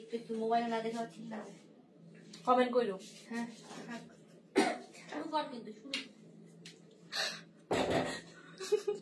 একটু একটু মোবাইল না দেখে ঠিক আছে কমেন্ট করো হ্যাঁ শুরু কর কিন্তু শুরু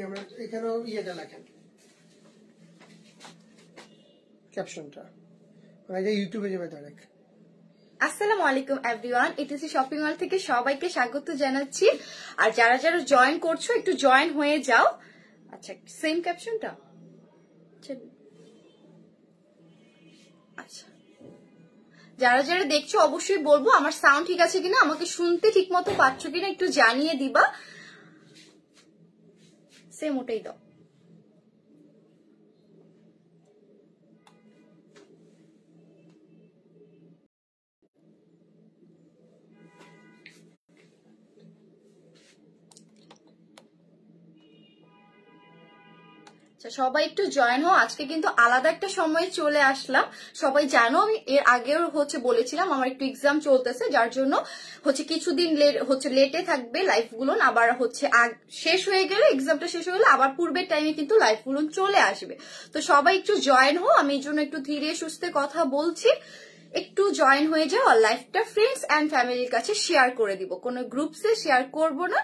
ক্যামেরা এখানেও ইয়েটা লেখেন ক্যাপশনটা মানে আসসালামু শপিং মল থেকে সবাইকে স্বাগত জানাচ্ছি আর যারা যারা জয়েন করছো একটু জয়েন হয়ে যাও আচ্ছা সেম ক্যাপশনটা আচ্ছা।, আচ্ছা যারা যারা দেখছো অবশ্যই বলবো আমার সাউন্ড ঠিক আছে কিনা আমাকে শুনতে ঠিক মতো পাচ্ছ কিনা একটু জানিয়ে দিবা মোটেই দাও আচ্ছা সবাই একটু জয়েন হো আজকে কিন্তু আলাদা একটা সময়ে চলে আসলাম সবাই জানো আমি এর আগেও হচ্ছে বলেছিলাম আমার একটু এক্সাম চলতেছে যার জন্য হচ্ছে কিছুদিন হচ্ছে লেটে থাকবে লাইফগুলো আবার হচ্ছে শেষ হয়ে গেলে এক্সামটা শেষ হয়ে গেলে আবার পূর্বের টাইমে কিন্তু লাইফগুলো চলে আসবে তো সবাই একটু জয়েন হো আমি এই জন্য একটু ধীরে সুস্থে কথা বলছি একটু জয়েন হয়ে যাও লাইফটা ফ্রেন্ডস অ্যান্ড ফ্যামিলির কাছে শেয়ার করে দিব কোনো গ্রুপসে শেয়ার করব না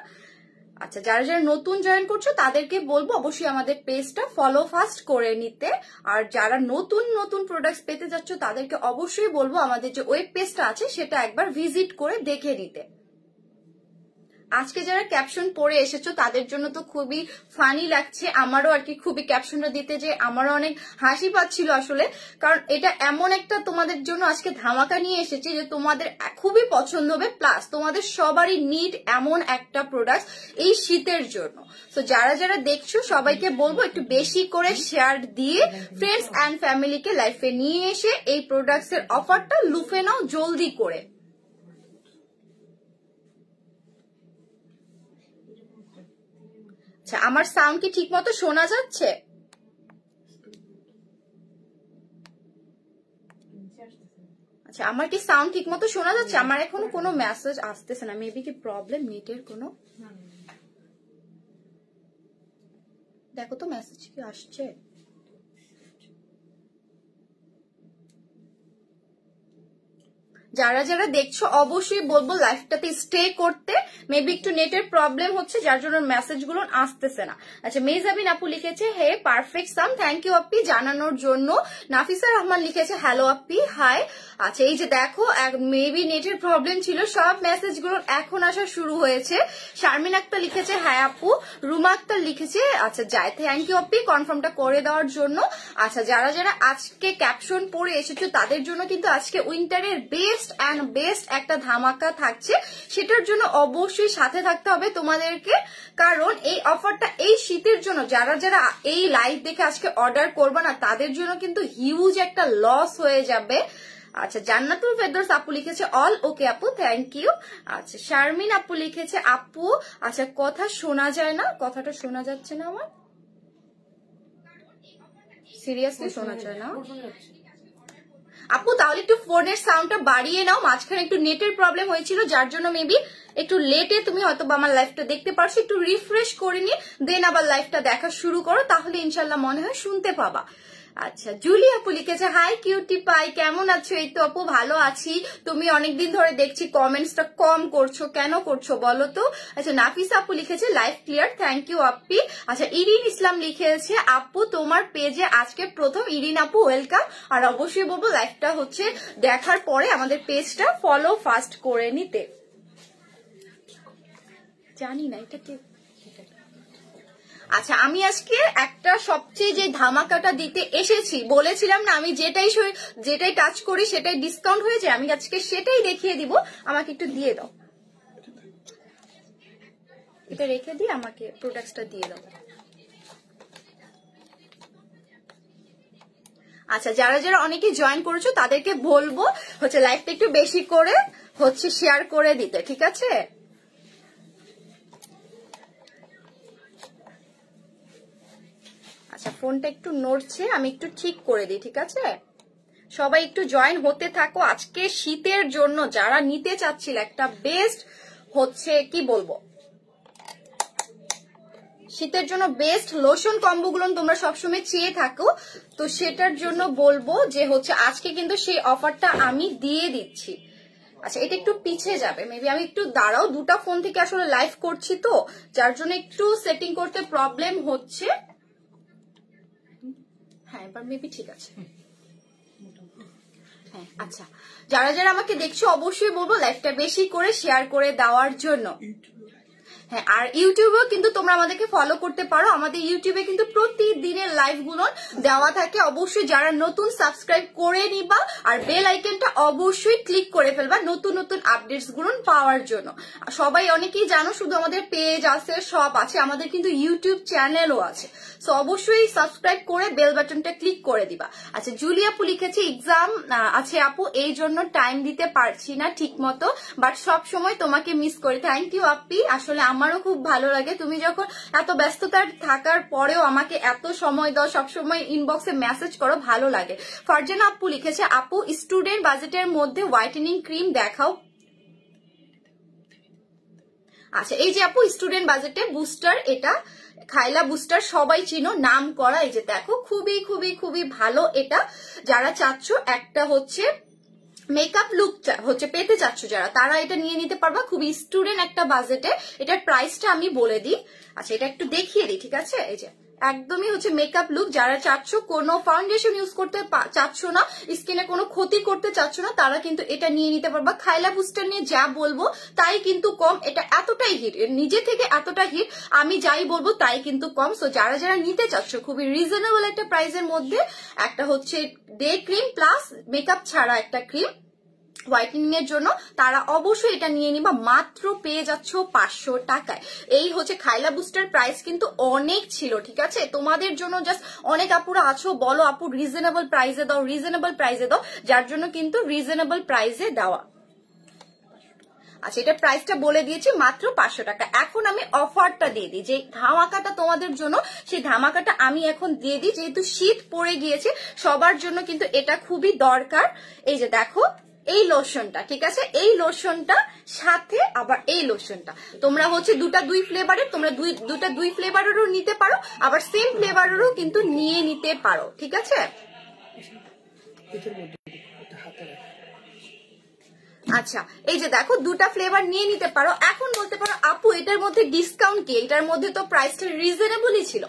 আচ্ছা যারা যারা নতুন জয়েন করছো তাদেরকে বলবো অবশ্যই আমাদের পেজটা ফলো ফাস্ট করে নিতে আর যারা নতুন নতুন প্রোডাক্টস পেতে যাচ্ছ তাদেরকে অবশ্যই বলবো আমাদের যে ওয়েব পেজটা আছে সেটা একবার ভিজিট করে দেখে নিতে আজকে যারা ক্যাপশন পড়ে এসেছো তাদের জন্য তো খুবই ফানি লাগছে আমারও আর কি খুবই ক্যাপশনটা দিতে যে আমারও অনেক হাসি পাচ্ছিল আসলে কারণ এটা এমন একটা তোমাদের জন্য আজকে ধামাকা নিয়ে এসেছি যে তোমাদের খুবই পছন্দ হবে প্লাস তোমাদের সবারই নিড এমন একটা প্রোডাক্ট এই শীতের জন্য তো যারা যারা দেখছো সবাইকে বলবো একটু বেশি করে শেয়ার দিয়ে ফ্রেন্ডস অ্যান্ড ফ্যামিলিকে লাইফে নিয়ে এসে এই প্রোডাক্টস এর অফারটা লুফে নাও জলদি করে আচ্ছা আমার সাউন্ড কি ঠিক মতো শোনা যাচ্ছে আচ্ছা আমার কি সাউন্ড ঠিক মতো শোনা যাচ্ছে আমার এখনো কোনো মেসেজ আসতেছে না মেবি কি প্রবলেম নেটের কোনো দেখো তো মেসেজ কি আসছে যারা যারা দেখছো অবশ্যই বলবো লাইফটাতে স্টে করতে মেবি একটু নেটের প্রবলেম হচ্ছে যার জন্য মেসেজগুলো আসতেছে না আচ্ছা মেজাবিন আপু লিখেছে হে পারফেক্ট সাম থ্যাংক ইউ আপি জানানোর জন্য নাফিসা রহমান লিখেছে হ্যালো আপি হাই আচ্ছা এই যে দেখো মেবি নেটের প্রবলেম ছিল সব মেসেজগুলো এখন আসা শুরু হয়েছে শারমিন আক্তার লিখেছে হ্যাঁ আপু রুমা আক্তার লিখেছে আচ্ছা যাই থ্যাংক ইউ আপি কনফার্মটা করে দেওয়ার জন্য আচ্ছা যারা যারা আজকে ক্যাপশন পড়ে এসেছো তাদের জন্য কিন্তু আজকে উইন্টারের বেস্ট বেস্ট অ্যান্ড বেস্ট একটা ধামাকা থাকছে সেটার জন্য অবশ্যই সাথে থাকতে হবে তোমাদেরকে কারণ এই অফারটা এই শীতের জন্য যারা যারা এই লাইভ দেখে আজকে অর্ডার করবে না তাদের জন্য কিন্তু হিউজ একটা লস হয়ে যাবে আচ্ছা জান্নাতুল ফেদরস আপু লিখেছে অল ওকে আপু থ্যাংক ইউ আচ্ছা শারমিন আপু লিখেছে আপু আচ্ছা কথা শোনা যায় না কথাটা শোনা যাচ্ছে না আমার সিরিয়াসলি শোনা যায় না আপু তাহলে একটু ফোনের সাউন্ডটা বাড়িয়ে নাও মাঝখানে একটু নেটের প্রবলেম হয়েছিল যার জন্য মেবি একটু লেটে তুমি হয়তো আমার লাইফটা দেখতে পারছো একটু রিফ্রেশ করে নিয়ে দেন আবার লাইফটা দেখা শুরু করো তাহলে ইনশাল্লাহ মনে হয় শুনতে পাবা আচ্ছা জুলি আপু লিখেছে হাই কিউটি পাই কেমন আছো এই তো আপু ভালো আছি তুমি অনেকদিন ধরে দেখছি কমেন্টসটা কম করছো কেন করছো বলো তো আচ্ছা নাফিস আপু লিখেছে লাইফ ক্লিয়ার থ্যাংক ইউ আপি আচ্ছা ইরিন ইসলাম লিখেছে আপু তোমার পেজে আজকে প্রথম ইরিন আপু ওয়েলকাম আর অবশ্যই বলবো লাইফটা হচ্ছে দেখার পরে আমাদের পেজটা ফলো ফাস্ট করে নিতে জানি না এটা কে আচ্ছা আমি আজকে একটা সবচেয়ে যে ধামাকাটা দিতে এসেছি বলেছিলাম না আমি যেটাই যেটাই টাচ করি সেটাই ডিসকাউন্ট হয়ে যায় আমি আজকে সেটাই দেখিয়ে দিব আমাকে একটু দিয়ে দাও এটা রেখে দিয়ে আমাকে প্রোডাক্টটা দিয়ে দাও আচ্ছা যারা যারা অনেকে জয়েন করেছো তাদেরকে বলবো হচ্ছে লাইফটা একটু বেশি করে হচ্ছে শেয়ার করে দিতে ঠিক আছে ফোনটা একটু নড়ছে আমি একটু ঠিক করে দিই ঠিক আছে সবাই একটু জয়েন হতে থাকো আজকে শীতের জন্য যারা নিতে চাচ্ছিল একটা বেস্ট হচ্ছে কি বলবো শীতের জন্য বেস্ট লোশন কম্বোগুলো তোমরা সবসময় চেয়ে থাকো তো সেটার জন্য বলবো যে হচ্ছে আজকে কিন্তু সেই অফারটা আমি দিয়ে দিচ্ছি আচ্ছা এটা একটু পিছিয়ে যাবে মেবি আমি একটু দাঁড়াও দুটা ফোন থেকে আসলে লাইভ করছি তো যার জন্য একটু সেটিং করতে প্রবলেম হচ্ছে হ্যাঁ এবার মেবি ঠিক আছে হ্যাঁ আচ্ছা যারা যারা আমাকে দেখছো অবশ্যই বলবো লাইফটা বেশি করে শেয়ার করে দেওয়ার জন্য হ্যাঁ আর ইউটিউবেও কিন্তু তোমরা আমাদেরকে ফলো করতে পারো আমাদের ইউটিউবে কিন্তু প্রতিদিনের লাইভ গুলো দেওয়া থাকে অবশ্যই যারা নতুন সাবস্ক্রাইব করে নিবা আর বেল আইকনটা অবশ্যই ক্লিক করে ফেলবা নতুন নতুন আপডেটস গুলো পাওয়ার জন্য সবাই অনেকেই জানো শুধু আমাদের পেজ আছে সব আছে আমাদের কিন্তু ইউটিউব চ্যানেলও আছে সো অবশ্যই সাবস্ক্রাইব করে বেল বাটনটা ক্লিক করে দিবা আচ্ছা জুলিয়াপু লিখেছে এক্সাম আছে আপু এই জন্য টাইম দিতে পারছি না ঠিক মতো বাট সব সময় তোমাকে মিস করি থ্যাংক ইউ আপি আসলে আমারও খুব ভালো লাগে তুমি যখন এত ব্যস্ততার থাকার পরেও আমাকে এত সময় দাও সবসময় ইনবক্সে মেসেজ করো ভালো লাগে ফারজান আপু লিখেছে আপু স্টুডেন্ট বাজেটের মধ্যে হোয়াইটেনিং ক্রিম দেখাও আচ্ছা এই যে আপু স্টুডেন্ট বাজেটে বুস্টার এটা খাইলা বুস্টার সবাই চিনো নাম করা এই যে দেখো খুবই খুবই খুবই ভালো এটা যারা চাচ্ছ একটা হচ্ছে মেকআপ লুকটা হচ্ছে পেতে চাচ্ছ যারা তারা এটা নিয়ে নিতে পারবা খুবই স্টুডেন্ট একটা বাজেটে এটার প্রাইসটা আমি বলে দিই আচ্ছা এটা একটু দেখিয়ে দিই ঠিক আছে এই যে একদমই হচ্ছে মেকআপ লুক যারা চাচ্ছ কোনো ফাউন্ডেশন ইউজ করতে চাচ্ছ না স্কিনে কোনো ক্ষতি করতে চাচ্ছ না তারা কিন্তু এটা নিয়ে নিতে পারবা খাইলা বুস্টার নিয়ে যা বলবো তাই কিন্তু কম এটা এতটাই হিট নিজে থেকে এতটা হিট আমি যাই বলবো তাই কিন্তু কম সো যারা যারা নিতে চাচ্ছ খুবই রিজনেবল একটা প্রাইসের মধ্যে একটা হচ্ছে ডে ক্রিম প্লাস মেকআপ ছাড়া একটা ক্রিম হোয়াইটেনিং এর জন্য তারা অবশ্যই এটা নিয়ে নিবা মাত্র পেয়ে যাচ্ছ পাঁচশো টাকায় এই হচ্ছে খাইলা বুস্টার প্রাইস কিন্তু অনেক ছিল ঠিক আছে তোমাদের জন্য জাস্ট অনেক আপুরা আছো বলো আপু রিজনেবল প্রাইসে দাও রিজনেবল প্রাইসে দাও যার জন্য কিন্তু রিজনেবল প্রাইসে দেওয়া আচ্ছা এটা প্রাইসটা বলে দিয়েছি মাত্র পাঁচশো টাকা এখন আমি অফারটা দিয়ে দিই যে ধামাকাটা তোমাদের জন্য সেই ধামাকাটা আমি এখন দিয়ে দিই যেহেতু শীত পড়ে গিয়েছে সবার জন্য কিন্তু এটা খুবই দরকার এই যে দেখো এই লোশনটা ঠিক আছে এই লোশনটা সাথে আবার এই লোশনটা তোমরা হচ্ছে দুটা দুই ফ্লেভারের তোমরা দুই দুটা দুই ফ্লেভারেরও নিতে পারো আবার সেম ফ্লেভারেরও কিন্তু নিয়ে নিতে পারো ঠিক আছে আচ্ছা এই যে দেখো দুটা ফ্লেভার নিয়ে নিতে পারো এখন বলতে পারো আপু এটার মধ্যে ডিসকাউন্ট কি এটার মধ্যে তো প্রাইসটা রিজনেবলই ছিল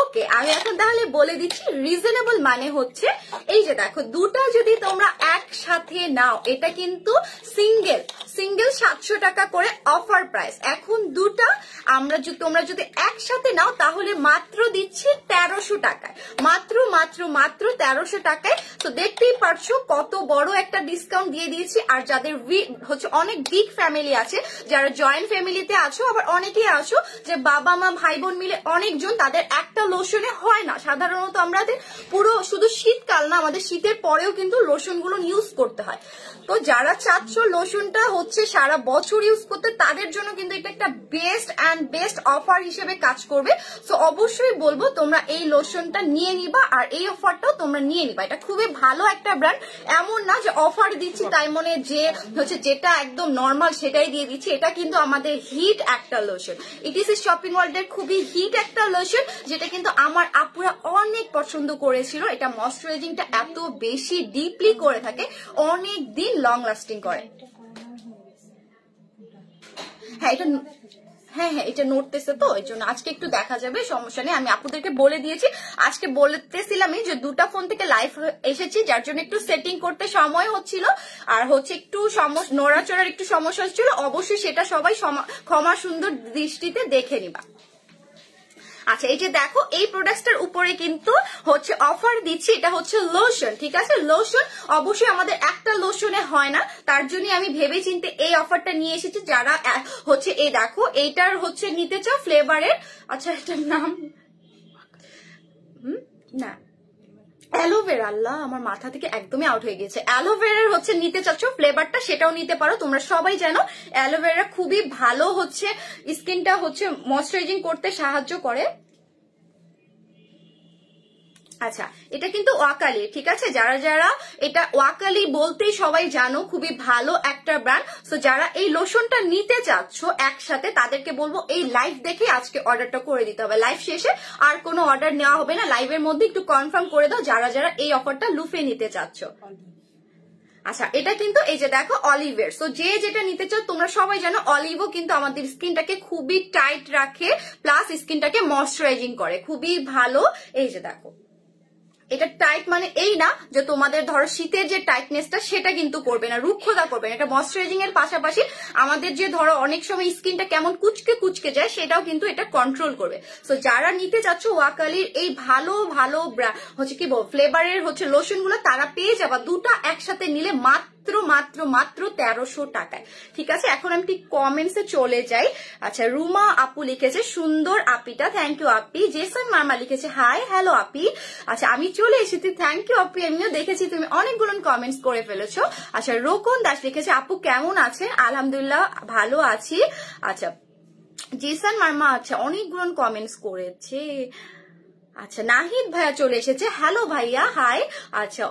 ওকে আমি এখন তাহলে বলে দিচ্ছি রিজনেবল মানে হচ্ছে এই যে দেখো দুটা যদি তোমরা একসাথে নাও এটা কিন্তু সিঙ্গেল সিঙ্গেল সাতশো টাকা করে অফার প্রাইস এখন দুটা আমরা যদি তোমরা যদি একসাথে নাও তাহলে মাত্র দিচ্ছি তেরোশো টাকায় মাত্র মাত্র মাত্র তেরোশো টাকায় তো দেখতেই পারছো কত বড় একটা ডিসকাউন্ট দিয়ে দিয়েছি আর যাদের হচ্ছে অনেক বিগ ফ্যামিলি আছে যারা জয়েন্ট ফ্যামিলিতে আছো আবার অনেকেই আছো যে বাবা মা ভাই বোন মিলে অনেকজন তাদের একটা লোশনে হয় না সাধারণত আমরা পুরো শুধু শীতকাল না আমাদের শীতের পরেও কিন্তু লোশনগুলো ইউজ করতে হয় তো যারা চাচ্ছ লোশনটা হচ্ছে সারা বছর ইউজ করতে তাদের জন্য কিন্তু এটা একটা বেস্ট অ্যান্ড বেস্ট অফার হিসেবে কাজ করবে সো অবশ্যই বলবো তোমরা এই লোশনটা নিয়ে নিবা আর এই অফারটাও তোমরা নিয়ে নিবা এটা খুবই ভালো একটা ব্র্যান্ড এমন না যে অফার দিচ্ছি তাই মনে যে হচ্ছে যেটা একদম নর্মাল সেটাই দিয়ে দিচ্ছি এটা কিন্তু আমাদের হিট একটা লোশন ইট ইস এ শপিং এর খুবই হিট একটা লোশন যেটা কিন্তু আমার আপুরা অনেক পছন্দ করেছিল এটা ময়শ্চারাইজিংটা এত বেশি ডিপলি করে থাকে অনেক দিন লং লাস্টিং করে হ্যাঁ এটা হ্যাঁ হ্যাঁ এটা নড়তেছে তো ওই জন্য আজকে একটু দেখা যাবে সমস্যা নেই আমি আপুদেরকে বলে দিয়েছি আজকে বলতেছিলাম যে দুটা ফোন থেকে লাইভ এসেছি যার জন্য একটু সেটিং করতে সময় হচ্ছিল আর হচ্ছে একটু নড়াচড়ার একটু সমস্যা হচ্ছিল অবশ্যই সেটা সবাই ক্ষমা সুন্দর দৃষ্টিতে দেখে নিবা আচ্ছা এই যে দেখো এই প্রোডাক্টটার উপরে কিন্তু হচ্ছে অফার দিচ্ছি এটা হচ্ছে লোশন ঠিক আছে লোশন অবশ্যই আমাদের একটা লোশনে হয় না তার জন্য আমি ভেবে চিনতে এই অফারটা নিয়ে এসেছি যারা হচ্ছে এই দেখো এইটার হচ্ছে নিতে চাও ফ্লেভারের আচ্ছা এটার নাম না অ্যালোভেরা আল্লাহ আমার মাথা থেকে একদমই আউট হয়ে গেছে অ্যালোভেরার হচ্ছে নিতে চাচ্ছ ফ্লেভারটা সেটাও নিতে পারো তোমরা সবাই জানো অ্যালোভেরা খুবই ভালো হচ্ছে স্কিনটা হচ্ছে ময়শ্চারাইজিং করতে সাহায্য করে আচ্ছা এটা কিন্তু ওয়াকালি ঠিক আছে যারা যারা এটা ওয়াকালি বলতেই সবাই জানো খুবই ভালো একটা ব্র্যান্ড সো যারা এই লোশনটা নিতে চাচ্ছ একসাথে তাদেরকে বলবো এই লাইভ দেখে আজকে অর্ডারটা করে দিতে হবে লাইভ শেষে আর কোনো অর্ডার নেওয়া হবে না লাইভের মধ্যে একটু কনফার্ম করে দাও যারা যারা এই অফারটা লুফে নিতে চাচ্ছ আচ্ছা এটা কিন্তু এই যে দেখো অলিভের সো যে যেটা নিতে চাও তোমরা সবাই জানো অলিভও কিন্তু আমাদের স্কিনটাকে খুবই টাইট রাখে প্লাস স্কিনটাকে ময়শ্চারাইজিং করে খুবই ভালো এই যে দেখো এটা টাইট মানে এই না যে তোমাদের ধরো শীতের যে টাইটনেসটা সেটা কিন্তু করবে না রুক্ষতা করবে না এটা ময়শ্চারাইজিং এর পাশাপাশি আমাদের যে ধরো অনেক সময় স্কিনটা কেমন কুচকে কুচকে যায় সেটাও কিন্তু এটা কন্ট্রোল করবে সো যারা নিতে চাচ্ছ ওয়াকালির এই ভালো ভালো হচ্ছে কি ফ্লেভারের হচ্ছে লোশনগুলো তারা পেয়ে যাবা দুটা একসাথে নিলে মাত্র মাত্র মাত্র মাত্র তেরোশো টাকায় ঠিক আছে এখন আমি ঠিক কমেন্টসে চলে যাই আচ্ছা রুমা আপু লিখেছে সুন্দর আপিটা থ্যাংক ইউ আপি জেসন মার্মা লিখেছে হাই হ্যালো আপি আচ্ছা আমি চলে এসেছি থ্যাংক ইউ আপি আমিও দেখেছি তুমি অনেকগুলো কমেন্টস করে ফেলেছো আচ্ছা রোকন দাস লিখেছে আপু কেমন আছেন আলহামদুলিল্লাহ ভালো আছি আচ্ছা জেসান মার্মা আচ্ছা অনেকগুলো কমেন্টস করেছে আচ্ছা নাহিদ ভাইয়া চলে এসেছে হ্যালো ভাইয়া হাই আচ্ছা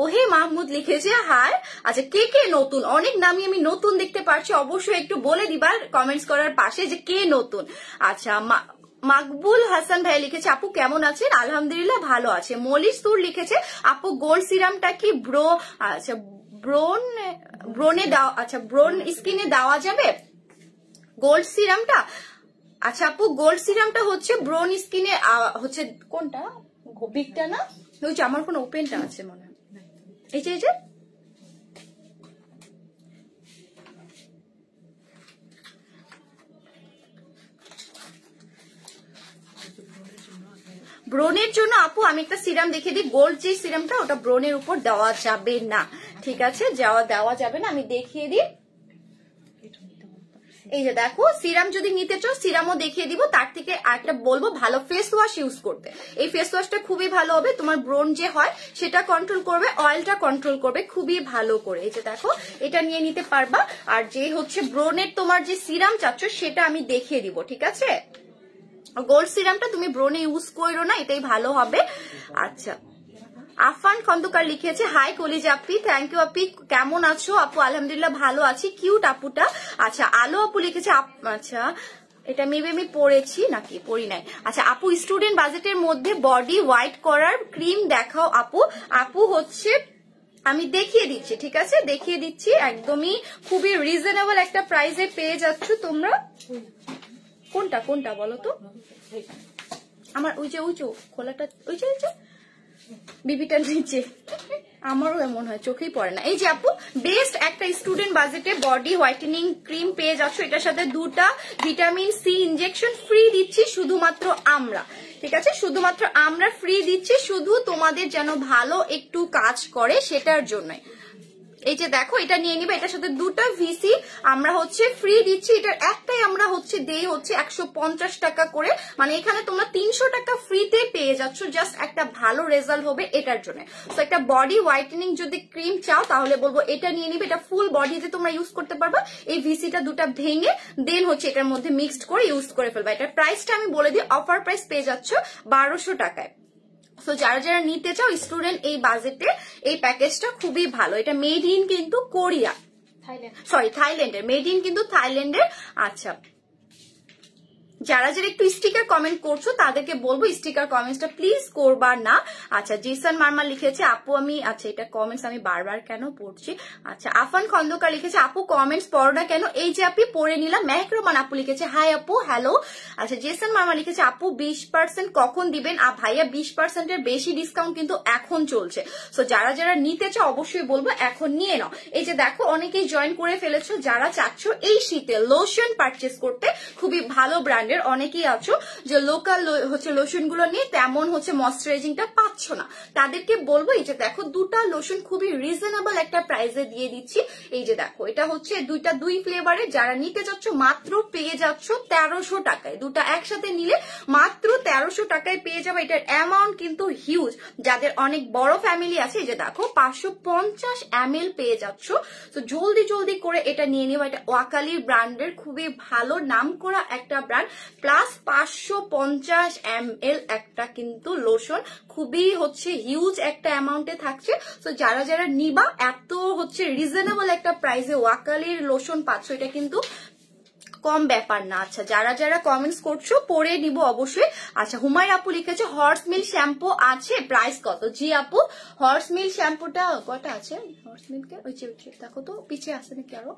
ওহে মাহমুদ লিখেছে হাই আচ্ছা কে কে নতুন অনেক নামই আমি নতুন দেখতে পারছি অবশ্যই একটু বলে দিবার কমেন্টস করার পাশে যে কে নতুন আচ্ছা মাকবুল হাসান ভাই লিখেছে আপু কেমন আছেন আলহামদুলিল্লাহ ভালো আছে মলিশ তুর লিখেছে আপু গোল্ড সিরামটা কি ব্রো আচ্ছা ব্রোন ব্রোনে দেওয়া আচ্ছা ব্রোন স্কিনে দেওয়া যাবে গোল্ড সিরামটা আচ্ছা আপু গোল্ড সিরামটা হচ্ছে ব্রোন স্কিনে হচ্ছে কোনটা বিগটা না ওই যে আমার কোন ওপেনটা আছে মনে হয় এই যে এই যে ব্রনের জন্য আপু আমি একটা সিরাম দেখিয়ে দিই গোল্ড যে সিরামটা ওটা ব্রনের উপর দেওয়া যাবে না ঠিক আছে যাওয়া দেওয়া যাবে না আমি দেখিয়ে দিই এই যে দেখো সিরাম যদি নিতে চাও সিরামও দেখিয়ে দিব তার থেকে একটা বলবো ভালো ফেস ওয়াশ ইউজ করতে এই ফেস ওয়াশটা খুবই ভালো হবে তোমার ব্রোন যে হয় সেটা কন্ট্রোল করবে অয়েলটা কন্ট্রোল করবে খুবই ভালো করে এই যে দেখো এটা নিয়ে নিতে পারবা আর যে হচ্ছে ব্রোনের তোমার যে সিরাম চাচ্ছ সেটা আমি দেখিয়ে দিব ঠিক আছে গোল্ড সিরামটা তুমি ব্রোনে ইউজ করো না এটাই ভালো হবে আচ্ছা আফান খন্দকার লিখেছে হাই কলিজ আপি থ্যাংক ইউ আপি কেমন আছো আপু আলহামদুলিল্লাহ ভালো আছি কিউট আপুটা আচ্ছা আলো আপু লিখেছে আচ্ছা এটা মেবি আমি পড়েছি নাকি পড়ি নাই আচ্ছা আপু স্টুডেন্ট বাজেটের মধ্যে বডি হোয়াইট করার ক্রিম দেখাও আপু আপু হচ্ছে আমি দেখিয়ে দিচ্ছি ঠিক আছে দেখিয়ে দিচ্ছি একদমই খুবই রিজনেবল একটা প্রাইজে পেয়ে যাচ্ছ তোমরা কোনটা কোনটা বলো তো আমার ওই যে ওই চো খোলাটা ওই যে ওই যে বিবিটা নিচে আমারও এমন হয় চোখেই পড়ে না এই যে আপু বেস্ট একটা স্টুডেন্ট বাজেটে বডি হোয়াইটেনিং ক্রিম পেয়ে যাচ্ছ এটার সাথে দুটা ভিটামিন সি ইনজেকশন ফ্রি দিচ্ছি শুধুমাত্র আমরা ঠিক আছে শুধুমাত্র আমরা ফ্রি দিচ্ছি শুধু তোমাদের যেন ভালো একটু কাজ করে সেটার জন্যই এই যে দেখো এটা নিয়ে নিবে এটার সাথে দুটো ভিসি আমরা হচ্ছে ফ্রি দিচ্ছি এটার একটাই আমরা হচ্ছে দেই হচ্ছে একশো টাকা করে মানে এখানে তোমরা তিনশো টাকা ফ্রিতে পেয়ে যাচ্ছ জাস্ট একটা ভালো রেজাল্ট হবে এটার জন্য তো একটা বডি হোয়াইটেনিং যদি ক্রিম চাও তাহলে বলবো এটা নিয়ে নিবে এটা ফুল বডিতে তোমরা ইউজ করতে পারবা এই ভিসিটা দুটা ভেঙে দেন হচ্ছে এটার মধ্যে মিক্সড করে ইউজ করে ফেলবা এটার প্রাইসটা আমি বলে দিই অফার প্রাইস পেয়ে যাচ্ছ বারোশো টাকায় তো যারা যারা নিতে চাও স্টুডেন্ট এই বাজেটে এই প্যাকেজটা খুবই ভালো এটা মেড ইন কিন্তু কোরিয়া সরি থাইল্যান্ডের মেড ইন কিন্তু থাইল্যান্ডের আচ্ছা যারা যারা একটু স্টিকার কমেন্ট করছো তাদেরকে বলবো স্টিকার কমেন্টসটা প্লিজ করবা না আচ্ছা জিসান মার্মা লিখেছে আপু আমি আচ্ছা এটা কমেন্টস আমি বারবার কেন পড়ছি আচ্ছা আফান খন্দকার লিখেছে আপু কমেন্টস পড়ো না কেন এই যে আপনি পড়ে নিলাম মেহেক আপু লিখেছে হাই আপু হ্যালো আচ্ছা জেসান মার্মা লিখেছে আপু বিশ পার্সেন্ট কখন দিবেন আর ভাইয়া বিশ পার্সেন্টের বেশি ডিসকাউন্ট কিন্তু এখন চলছে সো যারা যারা নিতে চা অবশ্যই বলবো এখন নিয়ে নাও এই যে দেখো অনেকেই জয়েন করে ফেলেছো যারা চাচ্ছ এই শীতে লোশন পারচেস করতে খুবই ভালো ব্র্যান্ড সাইডের অনেকেই আছো যে লোকাল হচ্ছে লোশন গুলো নিয়ে তেমন হচ্ছে ময়শ্চারাইজিংটা পাচ্ছ না তাদেরকে বলবো এই যে দেখো দুটা লোশন খুবই রিজনেবল একটা প্রাইসে দিয়ে দিচ্ছি এই যে দেখো এটা হচ্ছে দুইটা দুই ফ্লেভারে যারা নিতে যাচ্ছ মাত্র পেয়ে যাচ্ছ তেরোশো টাকায় দুটা একসাথে নিলে মাত্র তেরোশো টাকায় পেয়ে যাবে এটার অ্যামাউন্ট কিন্তু হিউজ যাদের অনেক বড় ফ্যামিলি আছে এই যে দেখো পাঁচশো পঞ্চাশ এম পেয়ে যাচ্ছ তো জলদি জলদি করে এটা নিয়ে নেবো এটা ওয়াকালি ব্র্যান্ডের খুবই ভালো নাম করা একটা ব্র্যান্ড প্লাস পাঁচশো পঞ্চাশ এম এল একটা কিন্তু লোশন খুবই হচ্ছে হিউজ একটা অ্যামাউন্টে থাকছে তো যারা যারা নিবা এত হচ্ছে রিজনেবল একটা প্রাইসে ওয়াকালির লোশন পাচ্ছ এটা কিন্তু কম ব্যাপার না আচ্ছা যারা যারা কমেন্টস করছো পরে নিব অবশ্যই আচ্ছা হুমায় আপু লিখেছে হর্স মিল শ্যাম্পু আছে প্রাইস কত জি আপু হর্স মিল শ্যাম্পুটা কটা আছে হর্স কে ওই যে দেখো তো পিছিয়ে আছে নাকি আরো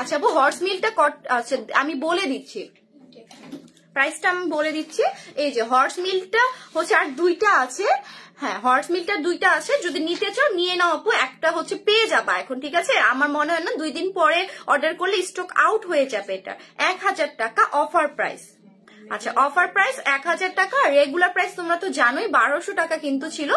আচ্ছা আপু হর্স মিলটা আচ্ছা আমি বলে দিচ্ছি প্রাইসটা আমি বলে দিচ্ছি এই যে হর্স মিলটা হচ্ছে আর দুইটা আছে হ্যাঁ হর্স মিলটা দুইটা আছে যদি নিতে চাও নিয়ে নাও আপু একটা হচ্ছে পেয়ে যাবা এখন ঠিক আছে আমার মনে হয় না দুই দিন পরে অর্ডার করলে স্টক আউট হয়ে যাবে এটা এক হাজার টাকা অফার প্রাইস আচ্ছা অফার প্রাইস এক হাজার টাকা রেগুলার প্রাইস তোমরা তো জানোই বারোশো টাকা কিন্তু ছিল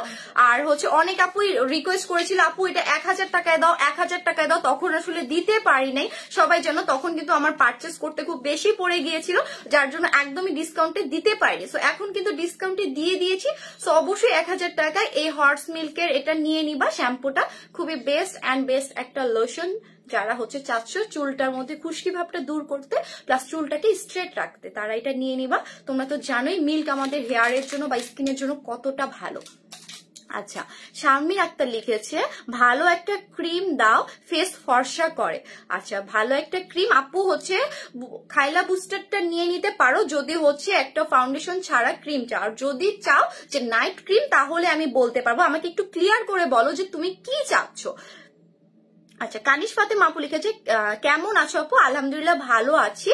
আর হচ্ছে অনেক আপুই রিকোয়েস্ট করেছিল আপু এটা এক হাজার টাকায় দাও এক হাজার টাকায় দাও তখন আসলে দিতে পারি নাই সবাই জানো তখন কিন্তু আমার পার্চেস করতে খুব বেশি পড়ে গিয়েছিল যার জন্য একদমই ডিসকাউন্টে দিতে পারিনি সো এখন কিন্তু ডিসকাউন্টে দিয়ে দিয়েছি সো অবশ্যই এক হাজার টাকায় এই হর্স মিল্কের এটা নিয়ে নিবা শ্যাম্পুটা খুবই বেস্ট অ্যান্ড বেস্ট একটা লোশন যারা হচ্ছে চাচ্ছ চুলটার মধ্যে খুশকি ভাবটা দূর করতে প্লাস চুলটাকে স্ট্রেট রাখতে তারা এটা নিয়ে নিবা তোমরা তো জানোই মিল্ক আমাদের হেয়ারের জন্য বা স্কিনের জন্য কতটা ভালো আচ্ছা শামির একটা লিখেছে ভালো একটা ক্রিম দাও ফেস ফর্সা করে আচ্ছা ভালো একটা ক্রিম আপু হচ্ছে খাইলা বুস্টারটা নিয়ে নিতে পারো যদি হচ্ছে একটা ফাউন্ডেশন ছাড়া ক্রিম চাও আর যদি চাও যে নাইট ক্রিম তাহলে আমি বলতে পারবো আমাকে একটু ক্লিয়ার করে বলো যে তুমি কি চাচ্ছ আচ্ছা কানিশ ফাতে মাপু লিখেছে কেমন আছো আপু আলহামদুলিল্লাহ ভালো আছি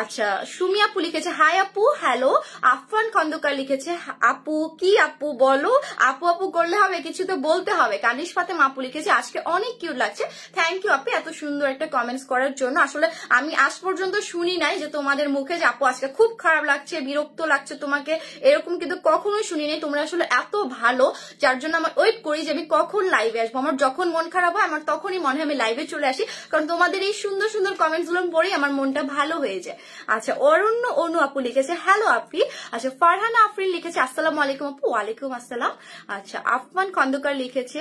আচ্ছা সুমি আপু লিখেছে হাই আপু হ্যালো আফফান খন্দকার লিখেছে আপু কি আপু বলো আপু আপু করলে হবে কিছু তো বলতে হবে কানিশ ফাতে মাপু লিখেছে আজকে অনেক কিউ লাগছে থ্যাংক ইউ আপু এত সুন্দর একটা কমেন্টস করার জন্য আসলে আমি আজ পর্যন্ত শুনি নাই যে তোমাদের মুখে যে আপু আজকে খুব খারাপ লাগছে বিরক্ত লাগছে তোমাকে এরকম কিন্তু কখনোই শুনি নাই তোমরা আসলে এত ভালো যার জন্য আমার ওয়েট করি যে আমি কখন লাইভে আসবো আমার যখন মন খারাপ হয় আমার তখনই মনে হয় আমি লাইভে চলে আসি কারণ তোমাদের এই সুন্দর সুন্দর কমেন্টস গুলো পড়েই আমার মনটা ভালো হয়ে যায় আচ্ছা অরণ্য অনু আপু লিখেছে হ্যালো আপি আচ্ছা ফারহানা আফরিন লিখেছে আসসালাম আলাইকুম আপু ওয়ালাইকুম আসসালাম আচ্ছা আফমান খন্দকার লিখেছে